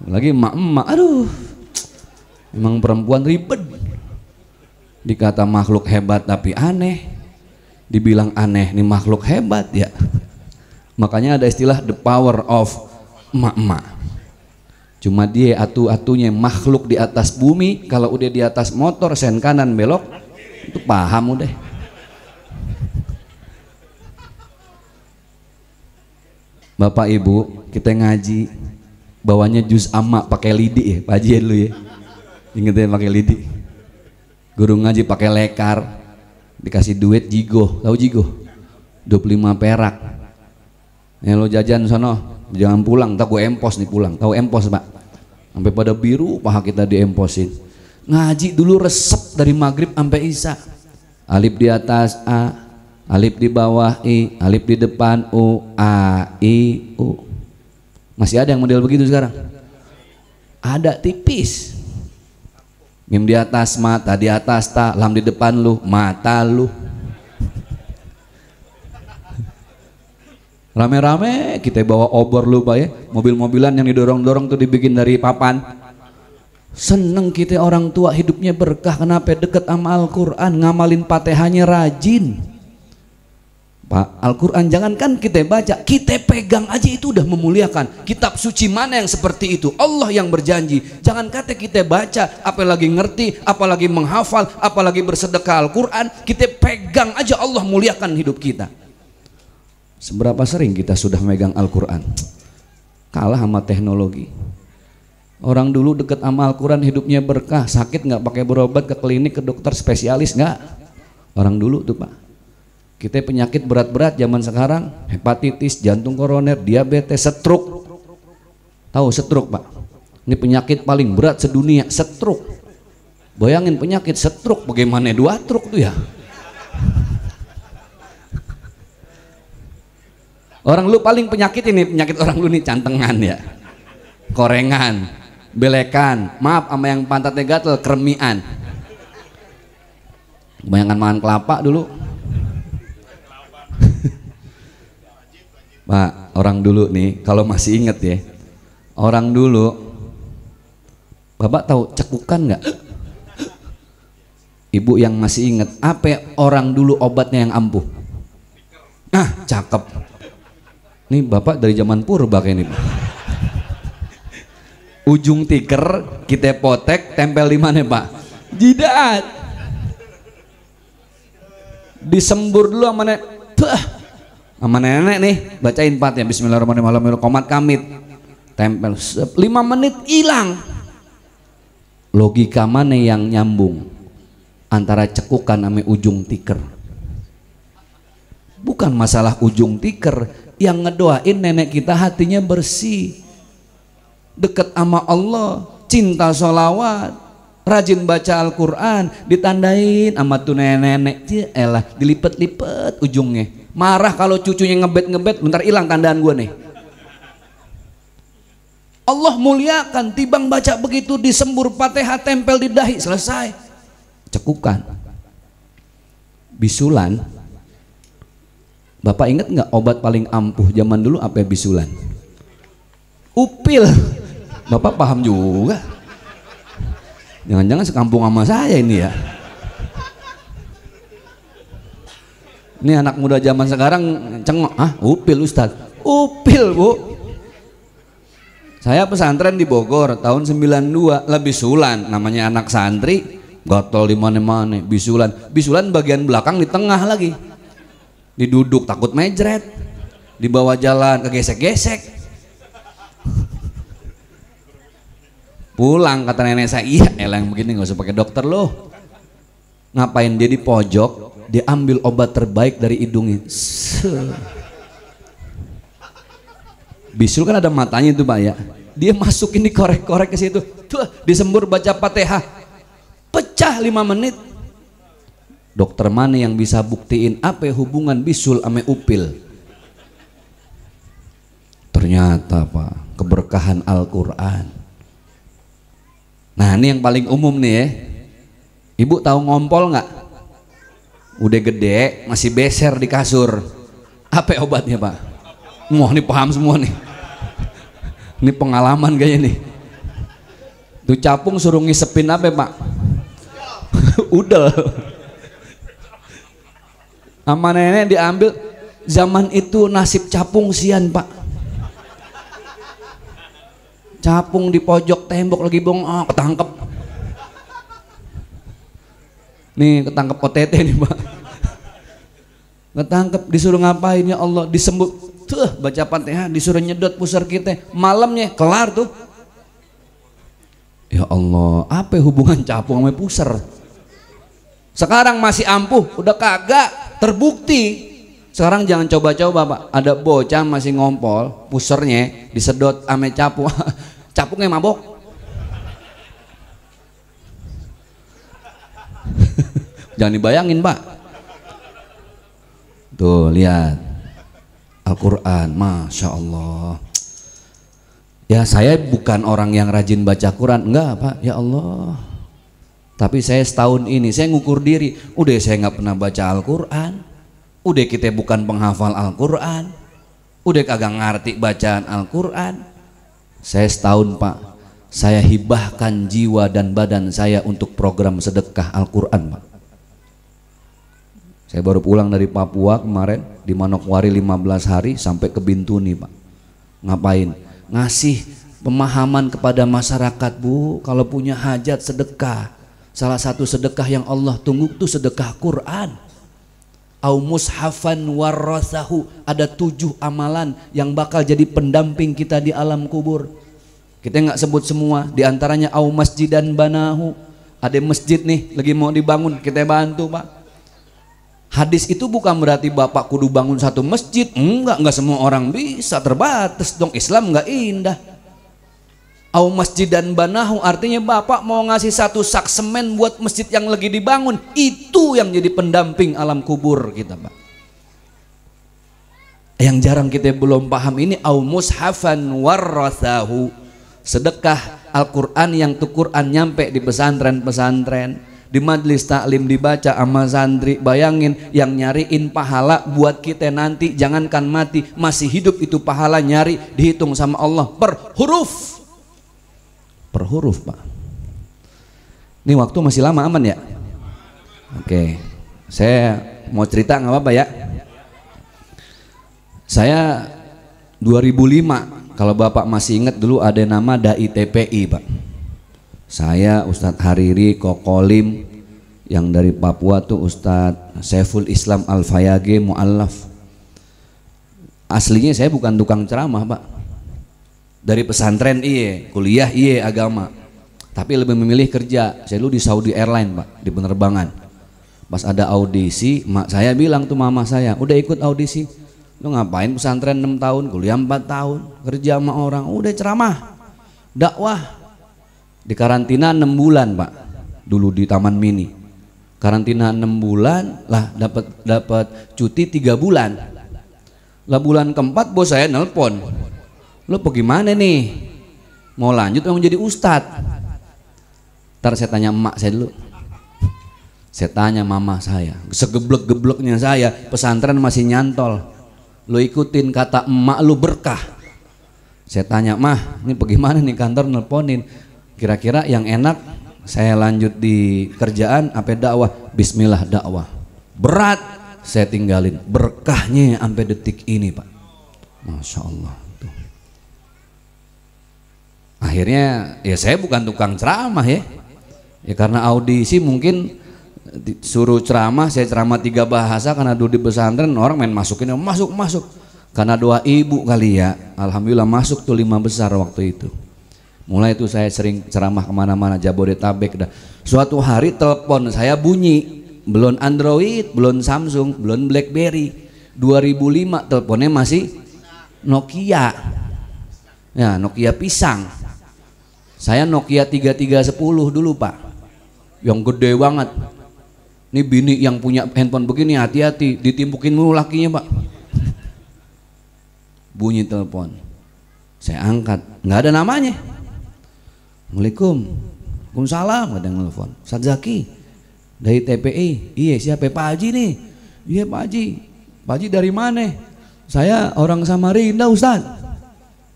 Lagi emak-emak, aduh. Emang perempuan ribet. Dikata makhluk hebat tapi aneh. Dibilang aneh, nih makhluk hebat ya. Makanya ada istilah the power of emak-emak. Cuma dia atu-atunya makhluk di atas bumi, kalau udah di atas motor sen kanan belok, itu paham udah. Bapak Ibu, kita ngaji bawanya jus ama pakai lidi ya, Pak Haji ya dulu ya. Ingat ya pakai lidi. Guru ngaji pakai lekar. Dikasih duit jigo, tahu jigo? 25 perak. Ya lo jajan sono, jangan pulang, tak gue empos nih pulang. Tahu empos, Pak? Sampai pada biru paha kita diemposin ngaji dulu resep dari maghrib sampai isya alif di atas a alif di bawah i alif di depan u a i u masih ada yang model begitu sekarang ada tipis mim di atas mata di atas ta lam di depan lu mata lu rame-rame kita bawa obor lu pak ya mobil-mobilan yang didorong-dorong tuh dibikin dari papan Seneng kita orang tua hidupnya berkah. Kenapa? Deket sama Al-Quran. Ngamalin patehannya rajin. Pak, Al-Quran jangankan kita baca, kita pegang aja itu udah memuliakan. Kitab suci mana yang seperti itu? Allah yang berjanji. Jangan kata kita baca, apalagi ngerti, apalagi menghafal, apalagi bersedekah Al-Quran. Kita pegang aja Allah muliakan hidup kita. Seberapa sering kita sudah megang Al-Quran? Kalah sama teknologi Orang dulu deket sama Al-Quran hidupnya berkah, sakit nggak pakai berobat ke klinik ke dokter spesialis nggak? Orang dulu tuh pak. Kita penyakit berat-berat zaman sekarang, hepatitis, jantung koroner, diabetes, stroke. Tahu stroke pak? Ini penyakit paling berat sedunia, stroke. Bayangin penyakit stroke bagaimana dua truk tuh ya. Orang lu paling penyakit ini penyakit orang lu nih cantengan ya. Korengan, belekan maaf sama yang pantat gatel kermian bayangkan makan kelapa dulu pak orang dulu nih kalau masih inget ya orang dulu bapak tahu cekukan nggak ibu yang masih inget apa orang dulu obatnya yang ampuh ah cakep nih bapak dari zaman purba kayak ini ujung tiker kita potek tempel di mana pak jidat disembur dulu sama nenek Tuh. sama nenek nih bacain pat ya Bismillahirrahmanirrahim komat kamit tempel 5 menit hilang logika mana yang nyambung antara cekukan sama ujung tiker bukan masalah ujung tiker yang ngedoain nenek kita hatinya bersih dekat sama Allah cinta sholawat, rajin baca Al-Quran ditandain sama tuh nenek-nenek elah dilipet-lipet ujungnya marah kalau cucunya ngebet-ngebet bentar hilang tandaan gue nih Allah muliakan tibang baca begitu disembur pateha tempel di dahi selesai cekukan bisulan Bapak ingat nggak obat paling ampuh zaman dulu apa bisulan upil Bapak paham juga. Jangan-jangan sekampung sama saya ini ya. Ini anak muda zaman sekarang cengok, ah upil Ustaz. Upil Bu. Saya pesantren di Bogor tahun 92 lebih sulan namanya anak santri gatal di mana-mana bisulan bisulan bagian belakang di tengah lagi diduduk takut mejret dibawa jalan kegesek-gesek Pulang kata nenek saya, iya elang begini gak usah pakai dokter loh. Ngapain dia di pojok, diambil obat terbaik dari hidungnya. Bisul kan ada matanya itu Pak ya. Dia masukin di korek-korek ke situ. Tuh, disembur baca pateha Pecah lima menit. Dokter mana yang bisa buktiin apa hubungan bisul ame upil? Ternyata Pak, keberkahan Al-Qur'an Nah ini yang paling umum nih ya. Ibu tahu ngompol nggak? Udah gede, masih beser di kasur. Apa obatnya pak? Wah ini paham semua nih. Ini pengalaman kayaknya nih. Tuh capung suruh ngisepin apa ya, pak? Udel. Sama nenek diambil. Zaman itu nasib capung sian pak capung di pojok tembok lagi bong, oh, ketangkep. Nih ketangkep OTT nih pak. Ketangkep disuruh ngapain ya Allah disembuh. Tuh baca ya, disuruh nyedot pusar kita. Malamnya kelar tuh. Ya Allah apa hubungan capung sama pusar? Sekarang masih ampuh, udah kagak terbukti. Sekarang jangan coba-coba pak. Ada bocah masih ngompol, pusernya disedot ame capung. capungnya mabok jangan dibayangin pak tuh lihat Al-Quran Masya Allah ya saya bukan orang yang rajin baca Quran enggak pak ya Allah tapi saya setahun ini saya ngukur diri udah saya nggak pernah baca Al-Quran udah kita bukan penghafal Al-Quran udah kagak ngerti bacaan Al-Quran saya setahun Pak, saya hibahkan jiwa dan badan saya untuk program sedekah Al-Quran Pak. Saya baru pulang dari Papua kemarin, di Manokwari 15 hari sampai ke Bintuni Pak. Ngapain? Ngasih pemahaman kepada masyarakat Bu, kalau punya hajat sedekah. Salah satu sedekah yang Allah tunggu itu sedekah Quran au mushafan warasahu ada tujuh amalan yang bakal jadi pendamping kita di alam kubur kita nggak sebut semua di antaranya au masjid dan banahu ada masjid nih lagi mau dibangun kita bantu pak hadis itu bukan berarti bapak kudu bangun satu masjid enggak enggak semua orang bisa terbatas dong Islam enggak indah Au masjid dan banahu artinya bapak mau ngasih satu sak semen buat masjid yang lagi dibangun itu yang jadi pendamping alam kubur kita pak yang jarang kita belum paham ini au mushafan warathahu sedekah Al-Quran yang tuh Quran nyampe di pesantren-pesantren di majlis taklim dibaca sama santri bayangin yang nyariin pahala buat kita nanti jangankan mati masih hidup itu pahala nyari dihitung sama Allah per huruf per huruf pak ini waktu masih lama aman ya oke okay. saya mau cerita nggak apa-apa ya saya 2005 kalau bapak masih ingat dulu ada nama Dai TPI pak saya Ustadz Hariri Kokolim yang dari Papua tuh Ustadz Saiful Islam Al-Fayage Mu'allaf aslinya saya bukan tukang ceramah pak dari pesantren iya kuliah iya agama tapi lebih memilih kerja saya dulu di Saudi Airline pak di penerbangan pas ada audisi mak saya bilang tuh mama saya udah ikut audisi lu ngapain pesantren 6 tahun kuliah 4 tahun kerja sama orang udah ceramah dakwah di karantina 6 bulan pak dulu di taman mini karantina 6 bulan lah dapat dapat cuti tiga bulan lah bulan keempat bos saya nelpon lo bagaimana nih mau lanjut mau jadi ustad, ntar saya tanya emak saya dulu saya tanya mama saya segeblek-gebleknya saya pesantren masih nyantol lo ikutin kata emak lo berkah saya tanya mah ini bagaimana nih kantor nelponin kira-kira yang enak saya lanjut di kerjaan apa dakwah bismillah dakwah berat saya tinggalin berkahnya sampai detik ini pak Masya Allah akhirnya ya saya bukan tukang ceramah ya ya karena audisi mungkin suruh ceramah saya ceramah tiga bahasa karena dulu di pesantren orang main masukin masuk masuk karena doa ibu kali ya alhamdulillah masuk tuh lima besar waktu itu mulai itu saya sering ceramah kemana-mana Jabodetabek dah suatu hari telepon saya bunyi belum Android belum Samsung belum BlackBerry 2005 teleponnya masih Nokia ya Nokia pisang saya Nokia 3310 dulu pak, yang gede banget. Ini bini yang punya handphone begini hati-hati, ditimpukin mulu lakinya pak. Bunyi telepon, saya angkat, nggak ada namanya. Assalamualaikum, Waalaikumsalam, ada yang telepon Zaki dari TPI, iya siapa Pak Haji nih? Iya Pak Haji, Pak Haji dari mana? Saya orang Samarinda Ustaz.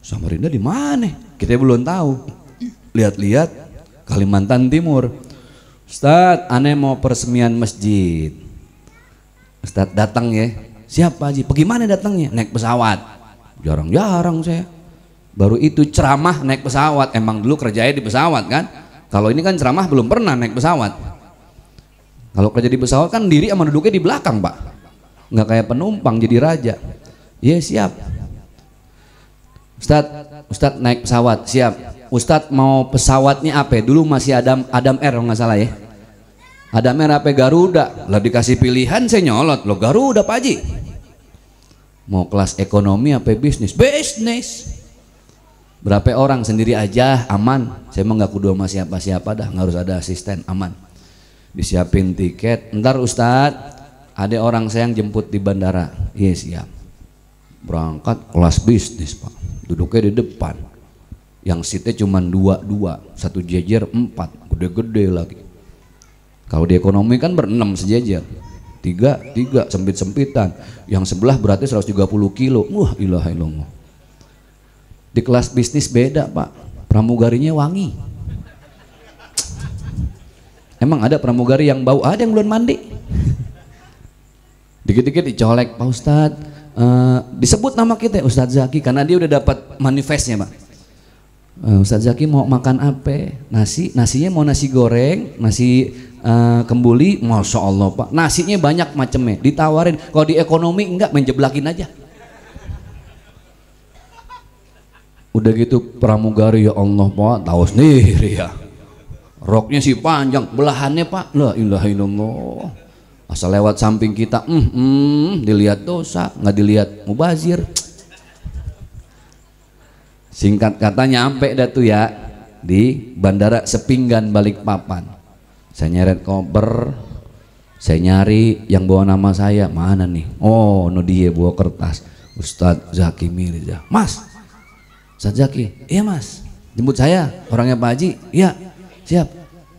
Samarinda di mana? Kita belum tahu lihat-lihat Kalimantan Timur. Ustadz, aneh mau peresmian masjid. Ustadz datang ya. Siapa sih? Bagaimana datangnya? Naik pesawat. Jarang-jarang saya. Baru itu ceramah naik pesawat. Emang dulu kerjanya di pesawat kan? Kalau ini kan ceramah belum pernah naik pesawat. Kalau kerja di pesawat kan diri sama duduknya di belakang pak. Nggak kayak penumpang jadi raja. Iya siap. Ustadz, Ustadz naik pesawat, siap. Ustadz mau pesawatnya apa ya? dulu masih Adam Adam Air nggak salah ya Adam Air apa Garuda lah dikasih pilihan saya nyolot lo Garuda Pak Haji mau kelas ekonomi apa bisnis bisnis berapa orang sendiri aja aman saya mau nggak kudu sama siapa siapa dah nggak harus ada asisten aman disiapin tiket ntar Ustadz ada orang saya yang jemput di bandara iya yes, siap berangkat kelas bisnis pak duduknya di depan yang seatnya cuma dua dua satu jejer empat gede-gede lagi kalau di ekonomi kan berenam sejajar tiga tiga sempit sempitan yang sebelah berarti 130 kilo wah ilah di kelas bisnis beda pak pramugarinya wangi emang ada pramugari yang bau ada yang belum mandi dikit-dikit dicolek pak ustad uh, eh, disebut nama kita Ustadz Zaki karena dia udah dapat manifestnya pak Uh, Ustadz Zaki mau makan apa? Nasi, nasinya mau nasi goreng, nasi uh, kembuli, masya Allah pak. Nasinya banyak macamnya, ditawarin. Kalau di ekonomi enggak, menjeblakin aja. Udah gitu pramugari ya Allah pak, tahu sendiri ya. Roknya sih panjang, belahannya pak, la ilaha illallah. Asal lewat samping kita, mm, mm, dilihat dosa, nggak dilihat mubazir singkat kata nyampe dah tuh ya di bandara Sepinggan Balikpapan saya nyeret koper saya nyari yang bawa nama saya mana nih oh no dia bawa kertas Ustadz Zaki Mirza mas Ustadz Zaki iya mas jemput saya orangnya Pak Haji iya siap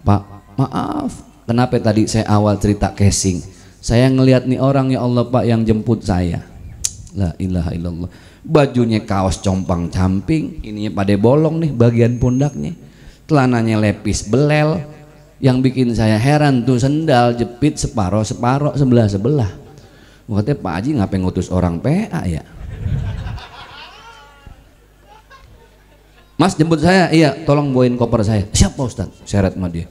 Pak maaf kenapa tadi saya awal cerita casing saya ngelihat nih orang ya Allah Pak yang jemput saya la ilaha illallah bajunya kaos compang camping ininya pada bolong nih bagian pundaknya telananya lepis belel yang bikin saya heran tuh sendal jepit separo separo sebelah sebelah katanya Pak Haji ngapain ngutus orang PA ya Mas jemput saya, iya tolong bawain koper saya. Siapa Ustad? Ustaz, seret sama dia.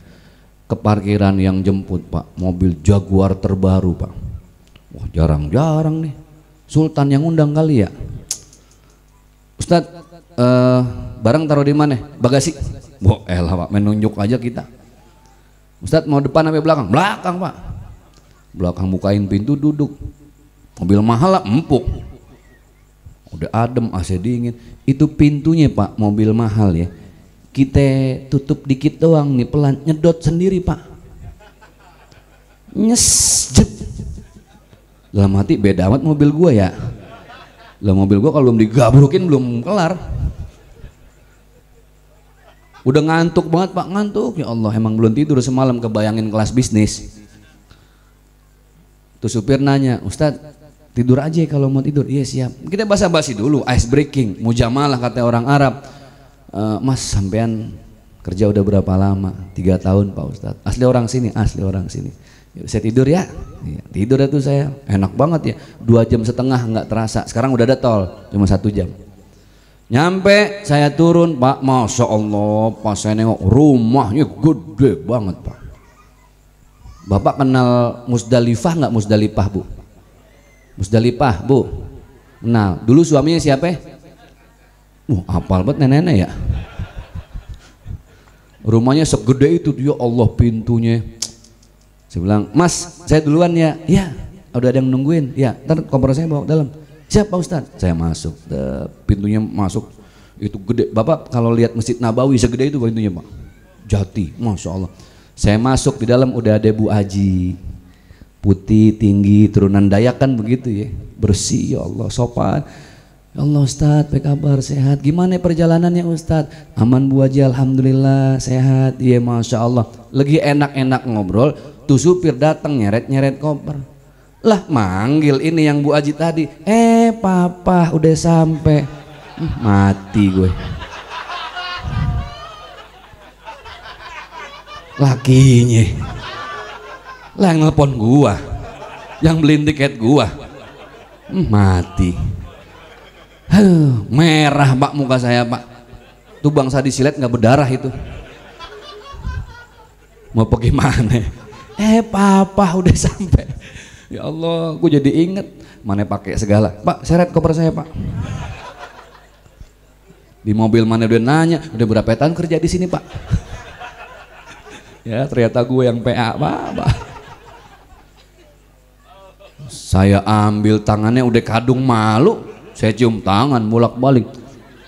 Ke parkiran yang jemput Pak, mobil Jaguar terbaru Pak. Wah jarang-jarang nih, Sultan yang undang kali ya. Ustad uh, eh, barang taruh di mana? Bagasi? Wah, elah pak, menunjuk aja kita. Ustad mau depan apa belakang? Belakang pak. Belakang bukain pintu duduk. Mobil mahal lah, empuk. Udah adem, AC dingin. Itu pintunya pak, mobil mahal ya. Kita tutup dikit doang nih pelan, nyedot sendiri pak. Nyes, jep. Dalam hati beda amat mobil gua ya lah mobil gua kalau belum digabrukin belum kelar. Udah ngantuk banget Pak, ngantuk. Ya Allah, emang belum tidur semalam kebayangin kelas bisnis. Tuh supir nanya, Ustadz tidur aja kalau mau tidur. Iya siap. Kita basa-basi dulu, ice breaking, mujamalah kata orang Arab. E, mas sampean kerja udah berapa lama? Tiga tahun Pak Ustadz. Asli orang sini, asli orang sini saya tidur ya iya, tidur itu saya enak banget ya dua jam setengah nggak terasa sekarang udah ada tol cuma satu jam nyampe saya turun pak masya allah pas saya nengok rumahnya gede banget pak bapak kenal musdalifah nggak musdalifah bu musdalifah bu Nah, dulu suaminya siapa ya uh apal banget nenek-nenek ya rumahnya segede itu dia ya Allah pintunya saya bilang, Mas, saya duluan ya. Ya, udah ada yang nungguin. Ya, ntar kompor saya bawa dalam. Siap Pak Ustadz. Saya masuk, The, eh, pintunya masuk. Itu gede. Bapak kalau lihat Masjid Nabawi segede itu pintunya Pak. Jati, Masya Allah. Saya masuk di dalam udah ada Bu aji Putih, tinggi, turunan Dayak kan begitu ya. Bersih ya Allah, sopan. Ya Allah Ustadz, apa kabar? Sehat? Gimana ya perjalanannya Ustadz? Aman Bu Haji, Alhamdulillah, sehat. Iya Masya Allah. Lagi enak-enak ngobrol, Tuh supir datang nyeret-nyeret koper. Lah manggil ini yang Bu Aji tadi. Eh papa udah sampai. Mati gue. Lakinya. Lah yang nelpon gua. Yang beliin tiket gua. Mati. Huh, merah pak muka saya pak. Tuh bangsa disilet nggak berdarah itu. Mau pergi mana? eh papa udah sampai ya Allah gue jadi inget mana pakai segala pak seret koper saya pak di mobil mana udah nanya udah berapa tahun kerja di sini pak ya ternyata gue yang PA pak, pak. saya ambil tangannya udah kadung malu saya cium tangan bolak balik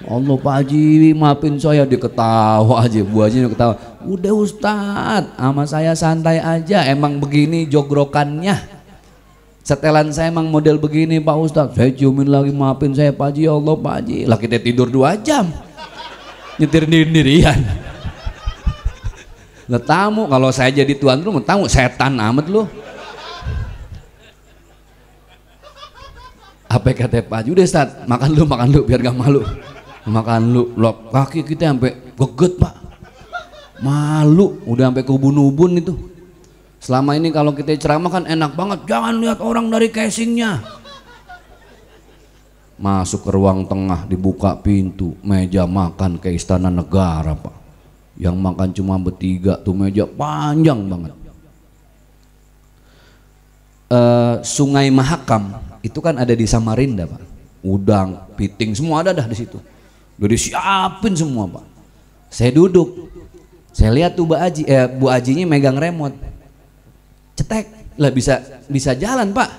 ya Allah Pak Haji maafin saya dia ketawa aja Bu Haji ketawa Udah Ustad sama saya santai aja, emang begini jogrokannya. Setelan saya emang model begini Pak Ustad saya ciumin lagi maafin saya Pak Haji, ya Allah Pak Haji. Lah kita tidur dua jam, nyetir sendirian. Lah tamu, kalau saya jadi tuan rumah tamu, setan amat loh. apa kata Pak Haji udah ustad makan lu makan lu biar gak malu makan lu lo kaki kita sampai geget pak Malu, udah sampai ke ubun-ubun itu. Selama ini kalau kita ceramah kan enak banget, jangan lihat orang dari casingnya. Masuk ke ruang tengah, dibuka pintu, meja makan ke istana negara pak. Yang makan cuma bertiga, tuh meja panjang banget. e, Sungai Mahakam itu kan ada di Samarinda pak. Udang, piting, semua ada dah di situ. Udah disiapin semua pak. Saya duduk, saya lihat tuh Bu Aji, eh, Bu Ajinya megang remote. Cetek, lah bisa bisa jalan Pak.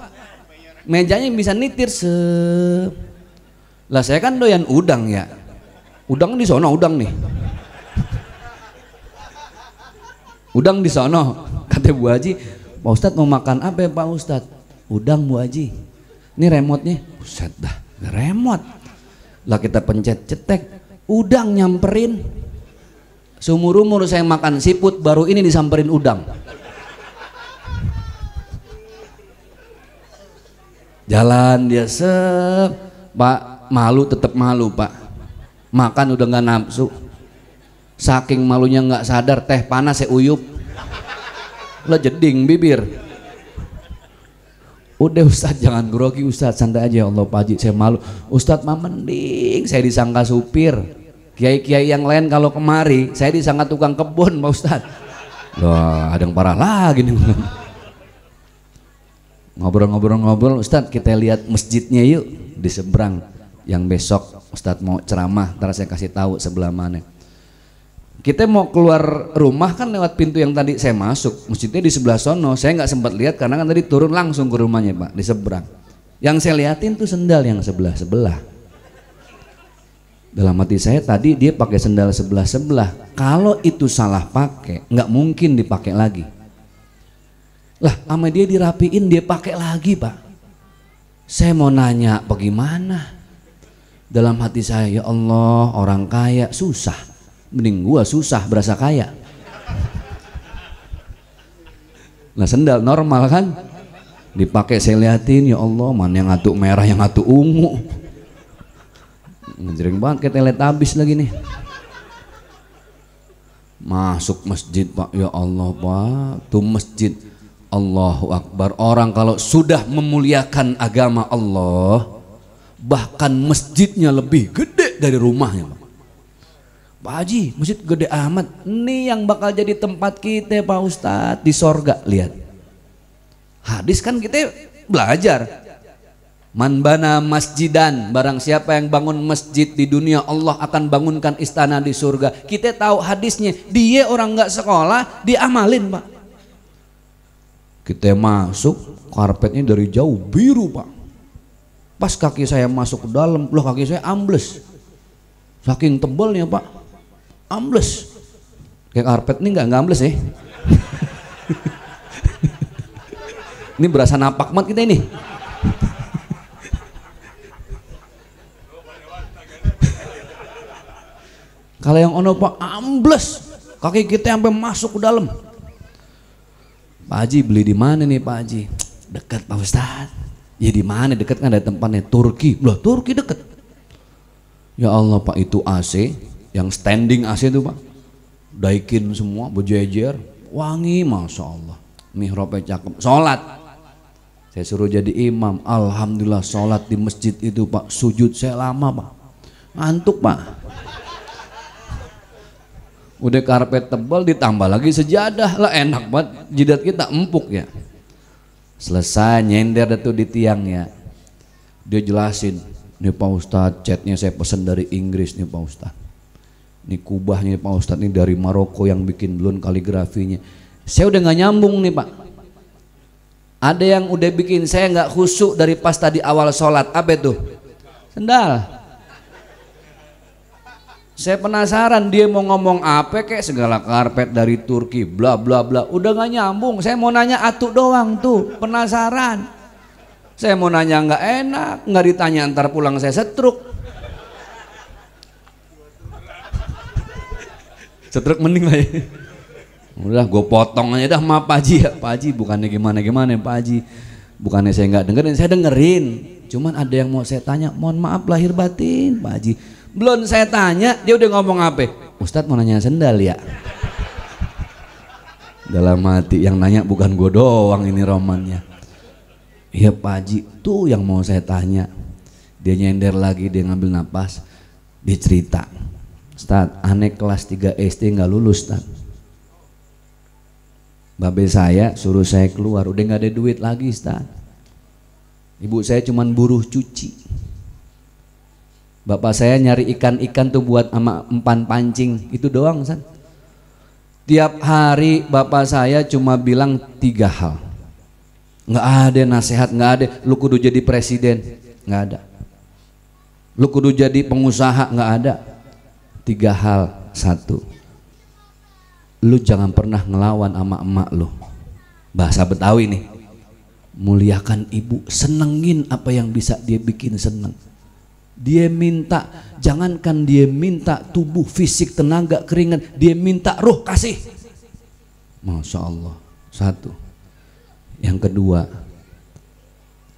Mejanya bisa nitir se. Lah saya kan doyan udang ya. Udang di sono, udang nih. Udang di sono, kata Bu aji Pak ustad mau makan apa ya Pak ustad Udang Bu aji Ini remote-nya. Buset dah, remote. Lah kita pencet cetek, udang nyamperin Seumur umur saya makan siput, baru ini disamperin udang. Jalan dia se, Pak malu tetap malu Pak. Makan udah nggak nafsu. Saking malunya nggak sadar teh panas saya uyup. Lah jeding bibir. Udah Ustadz jangan grogi Ustadz santai aja ya Allah Pak Haji saya malu Ustadz mah mending saya disangka supir Kiai-kiai yang lain kalau kemari, saya sangat tukang kebun, Pak Ustaz. Wah, ada yang parah lagi nih. Ngobrol-ngobrol-ngobrol, Ustaz kita lihat masjidnya yuk di seberang. Yang besok Ustaz mau ceramah, ntar saya kasih tahu sebelah mana. Kita mau keluar rumah kan lewat pintu yang tadi saya masuk, masjidnya di sebelah sono. Saya nggak sempat lihat karena kan tadi turun langsung ke rumahnya Pak, di seberang. Yang saya liatin tuh sendal yang sebelah-sebelah dalam hati saya tadi dia pakai sendal sebelah-sebelah. Kalau itu salah pakai, nggak mungkin dipakai lagi. Lah, sama dia dirapiin, dia pakai lagi, Pak. Saya mau nanya, bagaimana? Dalam hati saya, ya Allah, orang kaya susah. Mending gua susah berasa kaya. Nah sendal normal kan? Dipakai saya liatin, ya Allah, mana yang ngatu merah, yang ngatu ungu Ngejreng banget kayak habis lagi nih. Masuk masjid pak, ya Allah pak, tuh masjid. Allahu Akbar. Orang kalau sudah memuliakan agama Allah, bahkan masjidnya lebih gede dari rumahnya pak. Pak Haji, masjid gede amat. Ini yang bakal jadi tempat kita Pak Ustadz di sorga. Lihat. Hadis kan kita belajar Manbana masjidan, barang siapa yang bangun masjid di dunia, Allah akan bangunkan istana di surga. Kita tahu hadisnya, dia orang nggak sekolah, diamalin pak. Kita masuk, karpetnya dari jauh biru pak. Pas kaki saya masuk ke dalam, loh kaki saya ambles. Saking tebalnya pak, ambles. Kayak karpet ini nggak ambles ya. Eh. ini berasa napak banget kita ini. Kalau yang ono pak ambles, kaki kita sampai masuk ke dalam. Pak Haji beli di mana nih Pak Haji? Dekat Pak Ustad. Ya di mana dekat kan ada tempatnya Turki. Loh Turki dekat. Ya Allah Pak itu AC yang standing AC itu Pak. Daikin semua berjejer, wangi Masya Allah. Mihrabnya cakep. Salat. Saya suruh jadi imam. Alhamdulillah salat di masjid itu Pak. Sujud saya lama Pak. Ngantuk Pak udah karpet tebal ditambah lagi sejadah lah enak banget jidat kita empuk ya selesai nyender itu di tiangnya dia jelasin nih Pak Ustadz catnya saya pesen dari Inggris nih Pak Ustadz nih kubahnya Pak Ustadz ini dari Maroko yang bikin belum kaligrafinya saya udah nggak nyambung nih Pak ada yang udah bikin saya nggak khusuk dari pas tadi awal sholat apa itu sendal saya penasaran dia mau ngomong apa kayak segala karpet dari Turki bla bla bla. Udah gak nyambung. Saya mau nanya atuk doang tuh, penasaran. Saya mau nanya nggak enak, nggak ditanya antar pulang saya setruk. setruk mending lah ya. Udah gue potong aja dah maaf Pak Haji ya. Pak Haji bukannya gimana-gimana ya, Pak Haji. Bukannya saya nggak dengerin, saya dengerin. Cuman ada yang mau saya tanya, mohon maaf lahir batin Pak Haji belum saya tanya dia udah ngomong apa Ustadz mau nanya sendal ya dalam hati yang nanya bukan gue doang ini romannya iya Pak Haji tuh yang mau saya tanya dia nyender lagi dia ngambil napas dicerita. cerita Ustadz aneh kelas 3 SD nggak lulus Ustadz Babe saya suruh saya keluar, udah nggak ada duit lagi, Ustadz Ibu saya cuman buruh cuci. Bapak saya nyari ikan-ikan tuh buat sama empan pancing, itu doang san. Tiap hari bapak saya cuma bilang tiga hal. Nggak ada nasihat, nggak ada. Lu kudu jadi presiden, nggak ada. Lu kudu jadi pengusaha, nggak ada. Tiga hal, satu. Lu jangan pernah ngelawan sama emak lu. Bahasa Betawi nih. Muliakan ibu, senengin apa yang bisa dia bikin seneng dia minta, jangankan dia minta tubuh, fisik, tenaga, keringat, dia minta ruh kasih. Masya Allah, satu. Yang kedua,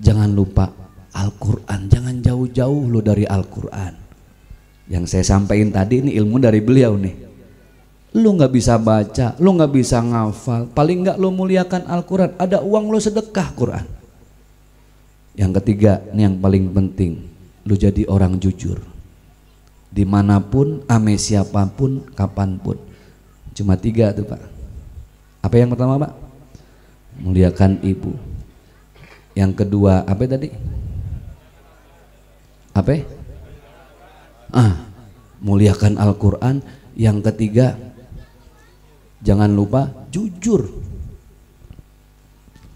jangan lupa Al-Quran, jangan jauh-jauh lo dari Al-Quran. Yang saya sampaikan tadi ini ilmu dari beliau nih. Lo nggak bisa baca, lo nggak bisa ngafal, paling nggak lo muliakan Al-Quran. Ada uang lo sedekah Quran. Yang ketiga, ini yang paling penting lu jadi orang jujur dimanapun ame siapapun kapanpun cuma tiga tuh pak apa yang pertama pak muliakan ibu yang kedua apa tadi apa ah muliakan Al-Quran yang ketiga jangan lupa jujur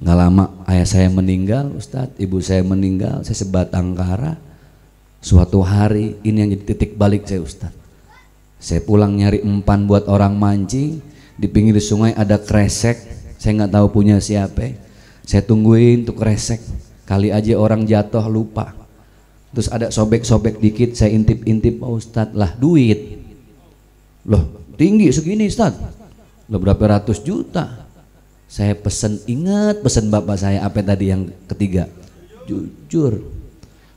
nggak lama ayah saya meninggal Ustadz ibu saya meninggal saya sebatang kara Suatu hari ini yang jadi titik balik saya Ustaz. Saya pulang nyari empan buat orang mancing, di pinggir sungai ada kresek, saya nggak tahu punya siapa. Saya tungguin tuh kresek, kali aja orang jatuh lupa. Terus ada sobek-sobek dikit, saya intip-intip Pak oh, Ustaz. lah duit. Loh tinggi segini Ustaz. Loh berapa ratus juta. Saya pesen, ingat pesen bapak saya apa tadi yang ketiga. Jujur,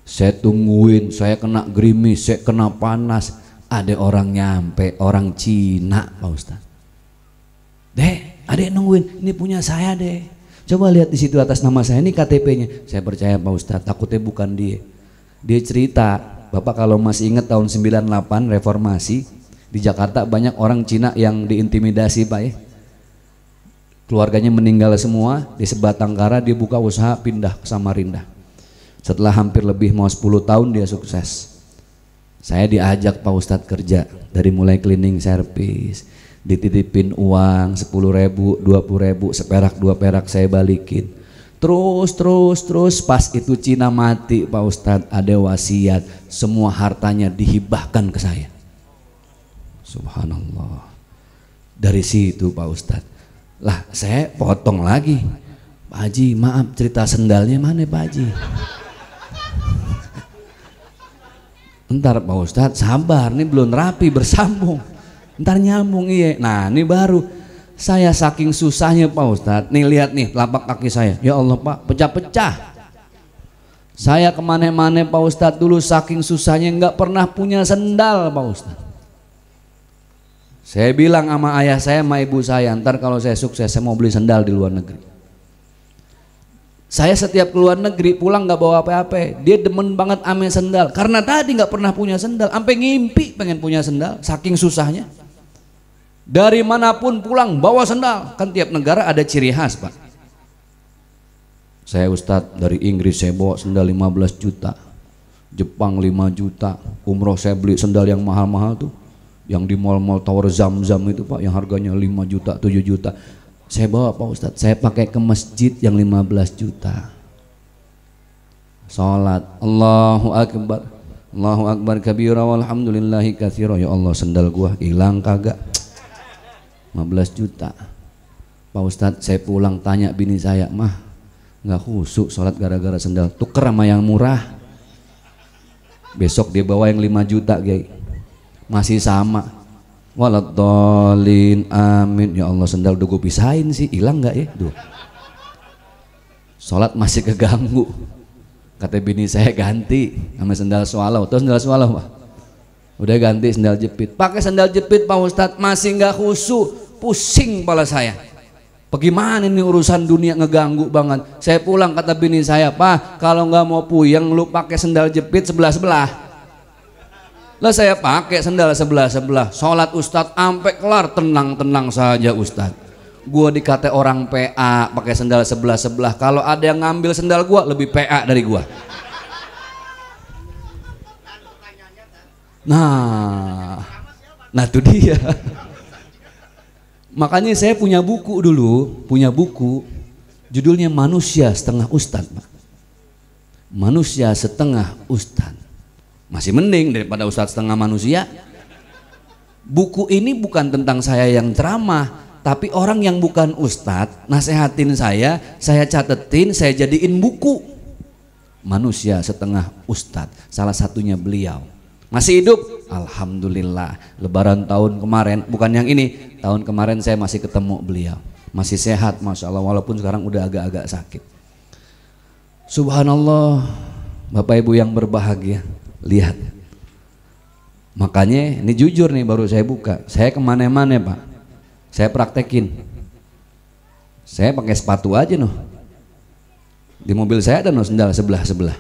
saya tungguin saya kena gerimis saya kena panas ada orang nyampe orang Cina Pak Ustaz dek ada yang nungguin ini punya saya deh coba lihat di situ atas nama saya ini KTP nya saya percaya Pak Ustaz takutnya bukan dia dia cerita Bapak kalau masih ingat tahun 98 reformasi di Jakarta banyak orang Cina yang diintimidasi Pak ya keluarganya meninggal semua di sebatang kara dia buka usaha pindah ke Samarinda setelah hampir lebih mau 10 tahun dia sukses. Saya diajak Pak Ustadz kerja dari mulai cleaning service, dititipin uang 10 ribu, 20 ribu, seperak dua perak saya balikin. Terus, terus, terus pas itu Cina mati Pak Ustadz ada wasiat semua hartanya dihibahkan ke saya. Subhanallah. Dari situ Pak Ustadz. Lah saya potong lagi. Pak Haji maaf cerita sendalnya mana Pak Haji? ntar Pak Ustad sabar ini belum rapi bersambung ntar nyambung iya nah ini baru saya saking susahnya Pak Ustad, nih lihat nih lapak kaki saya ya Allah Pak pecah-pecah saya kemana-mana Pak Ustadz dulu saking susahnya nggak pernah punya sendal Pak Ustadz saya bilang sama ayah saya sama ibu saya ntar kalau saya sukses saya mau beli sendal di luar negeri saya setiap keluar negeri pulang nggak bawa apa-apa. Dia demen banget ame sendal. Karena tadi nggak pernah punya sendal. Sampai ngimpi pengen punya sendal. Saking susahnya. Dari manapun pulang bawa sendal. Kan tiap negara ada ciri khas pak. Saya Ustadz dari Inggris saya bawa sendal 15 juta. Jepang 5 juta. Umroh saya beli sendal yang mahal-mahal tuh. Yang di mall-mall Tower Zam-Zam itu pak. Yang harganya 5 juta 7 juta saya bawa Pak Ustadz, saya pakai ke masjid yang 15 juta. sholat Allahu Akbar. Allahu Akbar kabira walhamdulillahi kathira Ya Allah sendal gua hilang kagak. 15 juta. Pak Ustadz saya pulang tanya bini saya, mah nggak khusuk sholat gara-gara sendal. Tuker sama yang murah. Besok dia bawa yang 5 juta, Gay. Masih sama waladolin amin ya Allah sendal udah gue pisahin sih hilang nggak ya duh sholat masih keganggu kata bini saya ganti sama sendal swallow terus sendal swallow pak udah ganti sendal jepit pakai sendal jepit pak ustad masih nggak khusu pusing pala saya bagaimana ini urusan dunia ngeganggu banget saya pulang kata bini saya pak kalau nggak mau puyeng lu pakai sendal jepit sebelah sebelah lah saya pakai sendal sebelah-sebelah. Sholat Ustad sampai kelar tenang-tenang saja Ustad Gua dikata orang PA pakai sendal sebelah-sebelah. Kalau ada yang ngambil sendal gua lebih PA dari gua. Nah, nah itu dia. Makanya saya punya buku dulu, punya buku judulnya Manusia Setengah Ustad Manusia Setengah Ustad masih mending daripada ustadz setengah manusia. Buku ini bukan tentang saya yang ceramah, tapi orang yang bukan ustadz nasehatin saya, saya catetin, saya jadiin buku. Manusia setengah ustadz, salah satunya beliau. Masih hidup? Alhamdulillah. Lebaran tahun kemarin, bukan yang ini, tahun kemarin saya masih ketemu beliau. Masih sehat, Masya Allah, walaupun sekarang udah agak-agak sakit. Subhanallah, Bapak Ibu yang berbahagia lihat makanya ini jujur nih baru saya buka saya kemana-mana pak saya praktekin saya pakai sepatu aja noh di mobil saya ada noh sendal sebelah-sebelah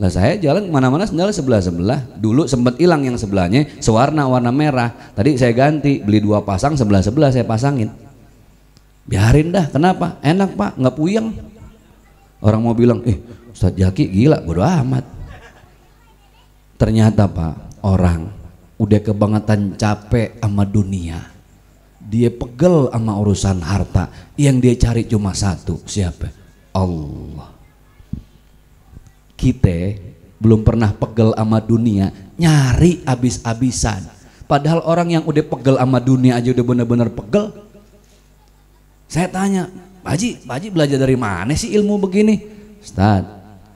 lah saya jalan kemana-mana sendal sebelah-sebelah dulu sempat hilang yang sebelahnya sewarna warna merah tadi saya ganti beli dua pasang sebelah-sebelah saya pasangin biarin dah kenapa enak pak nggak puyeng orang mau bilang eh Ustadz Jaki gila bodo amat Ternyata Pak, orang udah kebangetan capek sama dunia. Dia pegel sama urusan harta. Yang dia cari cuma satu. Siapa? Allah. Kita belum pernah pegel sama dunia, nyari abis-abisan. Padahal orang yang udah pegel sama dunia aja udah bener-bener pegel. Saya tanya, baji baji belajar dari mana sih ilmu begini? Ustaz,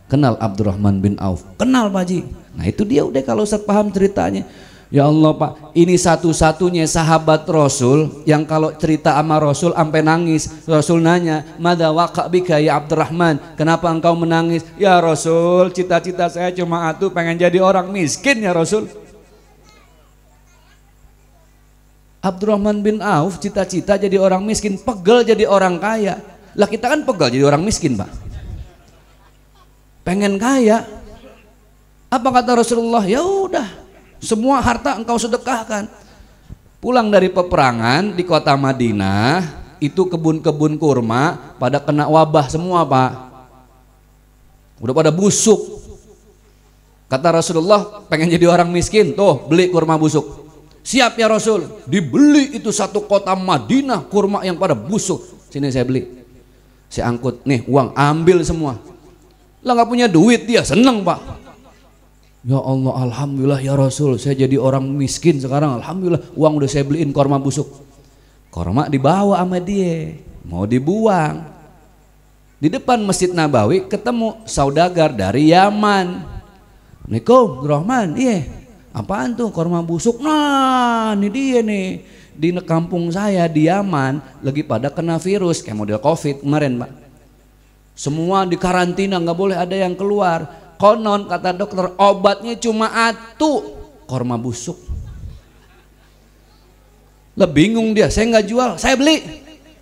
kenal Abdurrahman bin Auf. Kenal baji Nah itu dia udah kalau Ustaz paham ceritanya. Ya Allah Pak, ini satu-satunya sahabat Rasul yang kalau cerita sama Rasul sampai nangis. Rasul nanya, "Mada waqa bika ya Abdurrahman? Kenapa engkau menangis?" "Ya Rasul, cita-cita saya cuma atuh pengen jadi orang miskin ya Rasul." Abdurrahman bin Auf cita-cita jadi orang miskin, pegel jadi orang kaya. Lah kita kan pegel jadi orang miskin, Pak. Pengen kaya, apa kata Rasulullah? Ya udah, semua harta engkau sedekahkan. Pulang dari peperangan di kota Madinah, itu kebun-kebun kurma pada kena wabah semua, Pak. Udah pada busuk. Kata Rasulullah, pengen jadi orang miskin, tuh beli kurma busuk. Siap ya Rasul, dibeli itu satu kota Madinah kurma yang pada busuk. Sini saya beli. Saya angkut, nih uang ambil semua. Lah nggak punya duit dia seneng pak. Ya Allah, Alhamdulillah ya Rasul, saya jadi orang miskin sekarang. Alhamdulillah, uang udah saya beliin korma busuk. Korma dibawa sama dia, mau dibuang. Di depan Masjid Nabawi ketemu saudagar dari Yaman. Nikum, Rahman. Iya, apaan tuh korma busuk? Nah, ini dia nih. Di kampung saya di Yaman lagi pada kena virus kayak model Covid kemarin, Pak. Semua di karantina, nggak boleh ada yang keluar konon kata dokter obatnya cuma atu korma busuk Lebih bingung dia saya nggak jual saya beli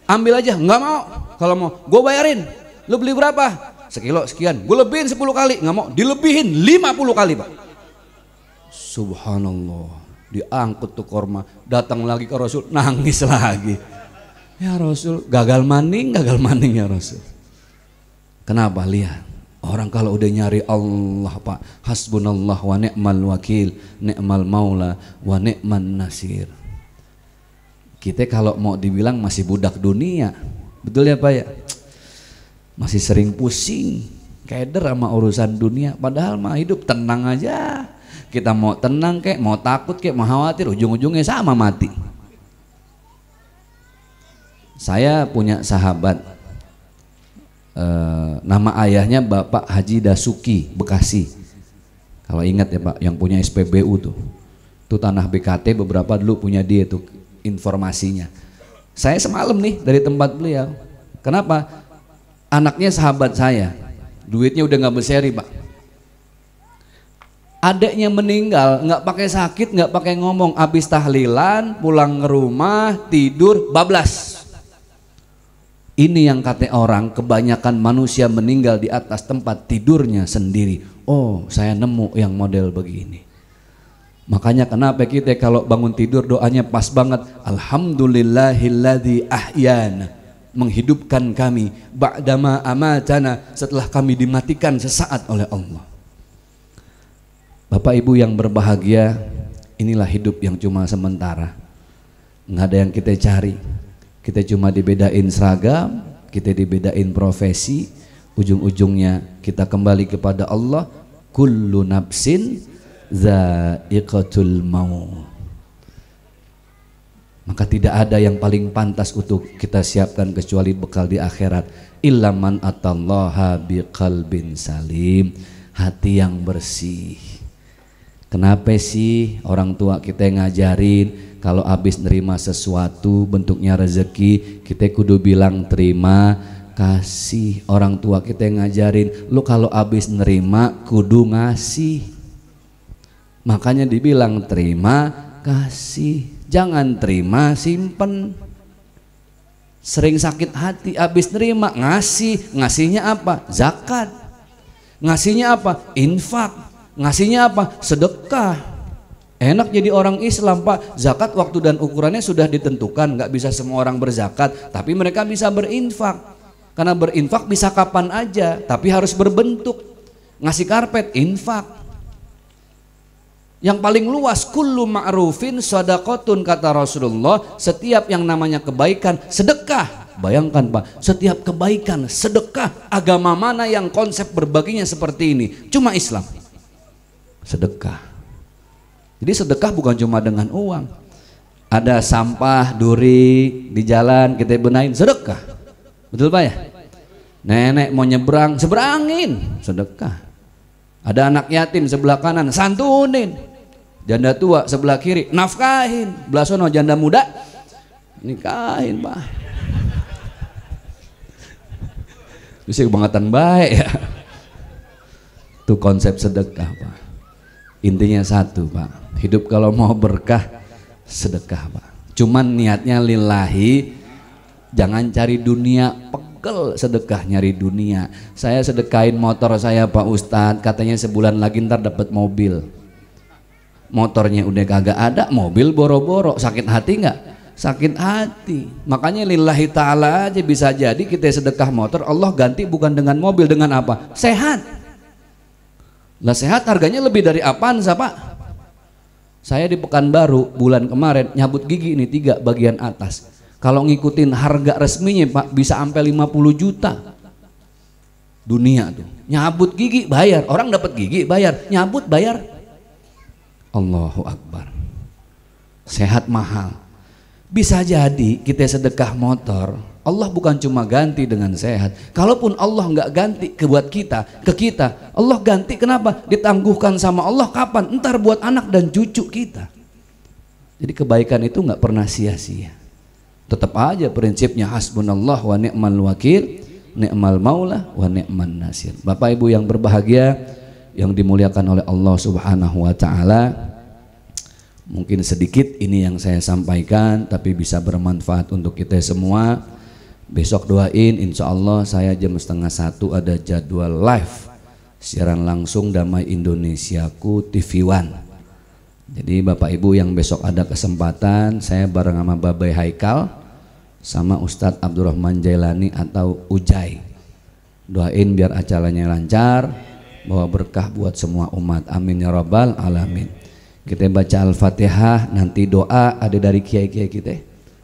ambil aja nggak mau kalau mau gue bayarin lu beli berapa sekilo sekian gue lebihin 10 kali nggak mau dilebihin 50 kali pak subhanallah diangkut tuh korma datang lagi ke Rasul nangis lagi ya Rasul gagal maning gagal maning ya Rasul kenapa lihat Orang kalau udah nyari Allah Pak, hasbunallah wa ni'mal wakil, ni'mal maula wa ni'man nasir. Kita kalau mau dibilang masih budak dunia, betul ya Pak ya? Masih sering pusing, keder sama urusan dunia, padahal mah hidup tenang aja. Kita mau tenang kek, mau takut kek, mau khawatir, ujung-ujungnya sama mati. Saya punya sahabat, eh, nama ayahnya Bapak Haji Dasuki Bekasi kalau ingat ya Pak yang punya SPBU tuh itu tanah BKT beberapa dulu punya dia tuh informasinya saya semalam nih dari tempat beliau kenapa anaknya sahabat saya duitnya udah nggak berseri Pak adiknya meninggal nggak pakai sakit nggak pakai ngomong habis tahlilan pulang ke rumah tidur bablas ini yang kata orang kebanyakan manusia meninggal di atas tempat tidurnya sendiri. Oh, saya nemu yang model begini. Makanya kenapa kita kalau bangun tidur doanya pas banget. Alhamdulillahilladzi ahyana. Menghidupkan kami. Ba'dama amatana. Setelah kami dimatikan sesaat oleh Allah. Bapak Ibu yang berbahagia. Inilah hidup yang cuma sementara. Nggak ada yang kita cari kita cuma dibedain seragam, kita dibedain profesi, ujung-ujungnya kita kembali kepada Allah. Kullu nafsin za'iqatul maut. Maka tidak ada yang paling pantas untuk kita siapkan kecuali bekal di akhirat. Ilaman atallaha biqalbin salim. Hati yang bersih. Kenapa sih orang tua kita yang ngajarin kalau habis nerima sesuatu bentuknya rezeki kita kudu bilang terima kasih orang tua kita yang ngajarin lu kalau habis nerima kudu ngasih makanya dibilang terima kasih jangan terima simpen sering sakit hati habis nerima ngasih ngasihnya apa zakat ngasihnya apa infak ngasihnya apa sedekah Enak jadi orang Islam pak, zakat waktu dan ukurannya sudah ditentukan, nggak bisa semua orang berzakat, tapi mereka bisa berinfak. Karena berinfak bisa kapan aja, tapi harus berbentuk. Ngasih karpet, infak. Yang paling luas, kullu ma'rufin sadaqatun kata Rasulullah, setiap yang namanya kebaikan, sedekah. Bayangkan Pak, setiap kebaikan, sedekah, agama mana yang konsep berbaginya seperti ini? Cuma Islam. Sedekah jadi sedekah bukan cuma dengan uang. Ada sampah, duri di jalan kita benahin sedekah. Betul Pak ya? Nenek mau nyebrang, seberangin, sedekah. Ada anak yatim sebelah kanan, santunin. Janda tua sebelah kiri, nafkahin. Belah janda muda, nikahin Pak. Bisa kebangetan baik ya. Itu konsep sedekah Pak Intinya satu Pak, hidup kalau mau berkah sedekah Pak. Cuman niatnya lillahi, jangan cari dunia, pegel sedekah nyari dunia. Saya sedekahin motor saya Pak Ustadz, katanya sebulan lagi ntar dapat mobil. Motornya udah kagak ada, mobil boro-boro, sakit hati nggak? sakit hati. Makanya lillahi ta'ala aja bisa jadi kita sedekah motor, Allah ganti bukan dengan mobil, dengan apa? Sehat. Lah sehat harganya lebih dari apaan pak? Saya di Pekanbaru bulan kemarin nyabut gigi ini tiga bagian atas. Kalau ngikutin harga resminya pak bisa sampai 50 juta. Dunia tuh. Nyabut gigi bayar. Orang dapat gigi bayar. Nyabut bayar. Allahu Akbar. Sehat mahal. Bisa jadi kita sedekah motor Allah bukan cuma ganti dengan sehat. Kalaupun Allah nggak ganti ke buat kita, ke kita, Allah ganti kenapa? Ditangguhkan sama Allah kapan? Entar buat anak dan cucu kita. Jadi kebaikan itu nggak pernah sia-sia. Tetap aja prinsipnya hasbunallah wa ni'mal wakil, ni'mal maula wa ni'man nasir. Bapak Ibu yang berbahagia, yang dimuliakan oleh Allah Subhanahu wa taala. Mungkin sedikit ini yang saya sampaikan tapi bisa bermanfaat untuk kita semua Besok doain insya Allah saya jam setengah satu ada jadwal live siaran langsung Damai Indonesiaku TV One. Jadi Bapak Ibu yang besok ada kesempatan saya bareng sama Babai Haikal sama Ustadz Abdurrahman Jailani atau Ujai. Doain biar acaranya lancar, bawa berkah buat semua umat. Amin ya rabbal alamin. Kita baca Al-Fatihah, nanti doa ada dari kiai-kiai kita.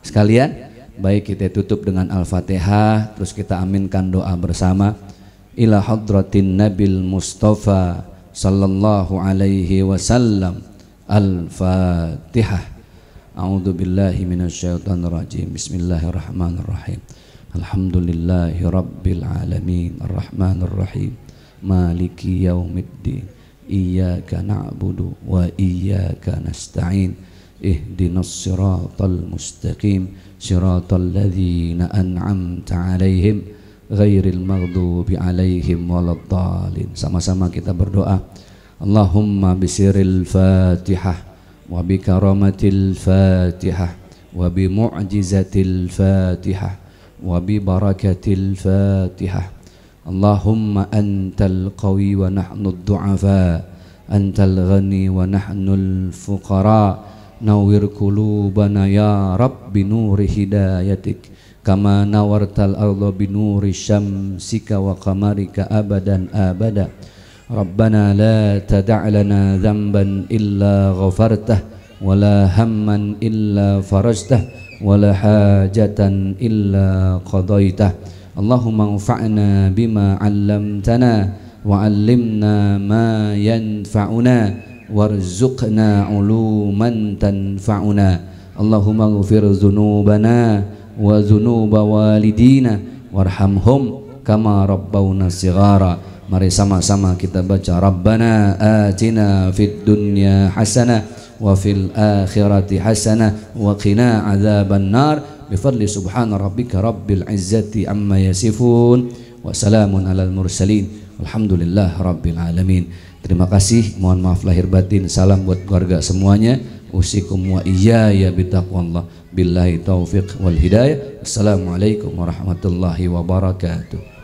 Sekalian, Baik kita tutup dengan Al-Fatihah terus kita aminkan doa bersama. Ila hadratin Nabil Mustafa sallallahu alaihi wasallam. Al-Fatihah. A'udhu billahi minasyaitan rajim. Bismillahirrahmanirrahim. Alhamdulillahi rabbil alamin. Ar-Rahmanirrahim Maliki yaumiddin. Iyyaka na'budu wa iyyaka nasta'in. Ihdinas siratal mustaqim. صراط الذين أنعمت عليهم ghairil maghdubi alaihim waladhdallin. Sama-sama kita berdoa. Allahumma bisiril Fatihah wa bi karamatil Fatihah wa bi mu'jizatil Fatihah wa bi barakatil Fatihah. Allahumma antal qawi wa nahnu ad-du'afa, antal ghani wa nahnu al-fuqara. nawwir qulubana ya Rabb bi nuri hidayatik kama nawartal arda bi nuri syamsika wa qamarika abadan abada Rabbana la tada' lana dhanban illa ghafartah wa hamman illa farajtah wa la hajatan illa qadaitah Allahumma anfa'na bima 'allamtana wa 'allimna ma yanfa'una وارزقنا علوما تنفعنا اللهم اغفر ذنوبنا وذنوب والدينا warhamhum kama rabbawna sigara mari sama-sama kita baca rabbana atina fid dunya hasana wa fil akhirati hasana wa qina adzaban nar bifadli subhana rabbika rabbil izzati amma yasifun wa salamun alal mursalin walhamdulillah rabbil alamin Terima kasih, mohon maaf lahir batin. Salam buat keluarga semuanya. Usikum wa iya ya bitaqwallah. Billahi taufiq wal hidayah. Assalamualaikum warahmatullahi wabarakatuh.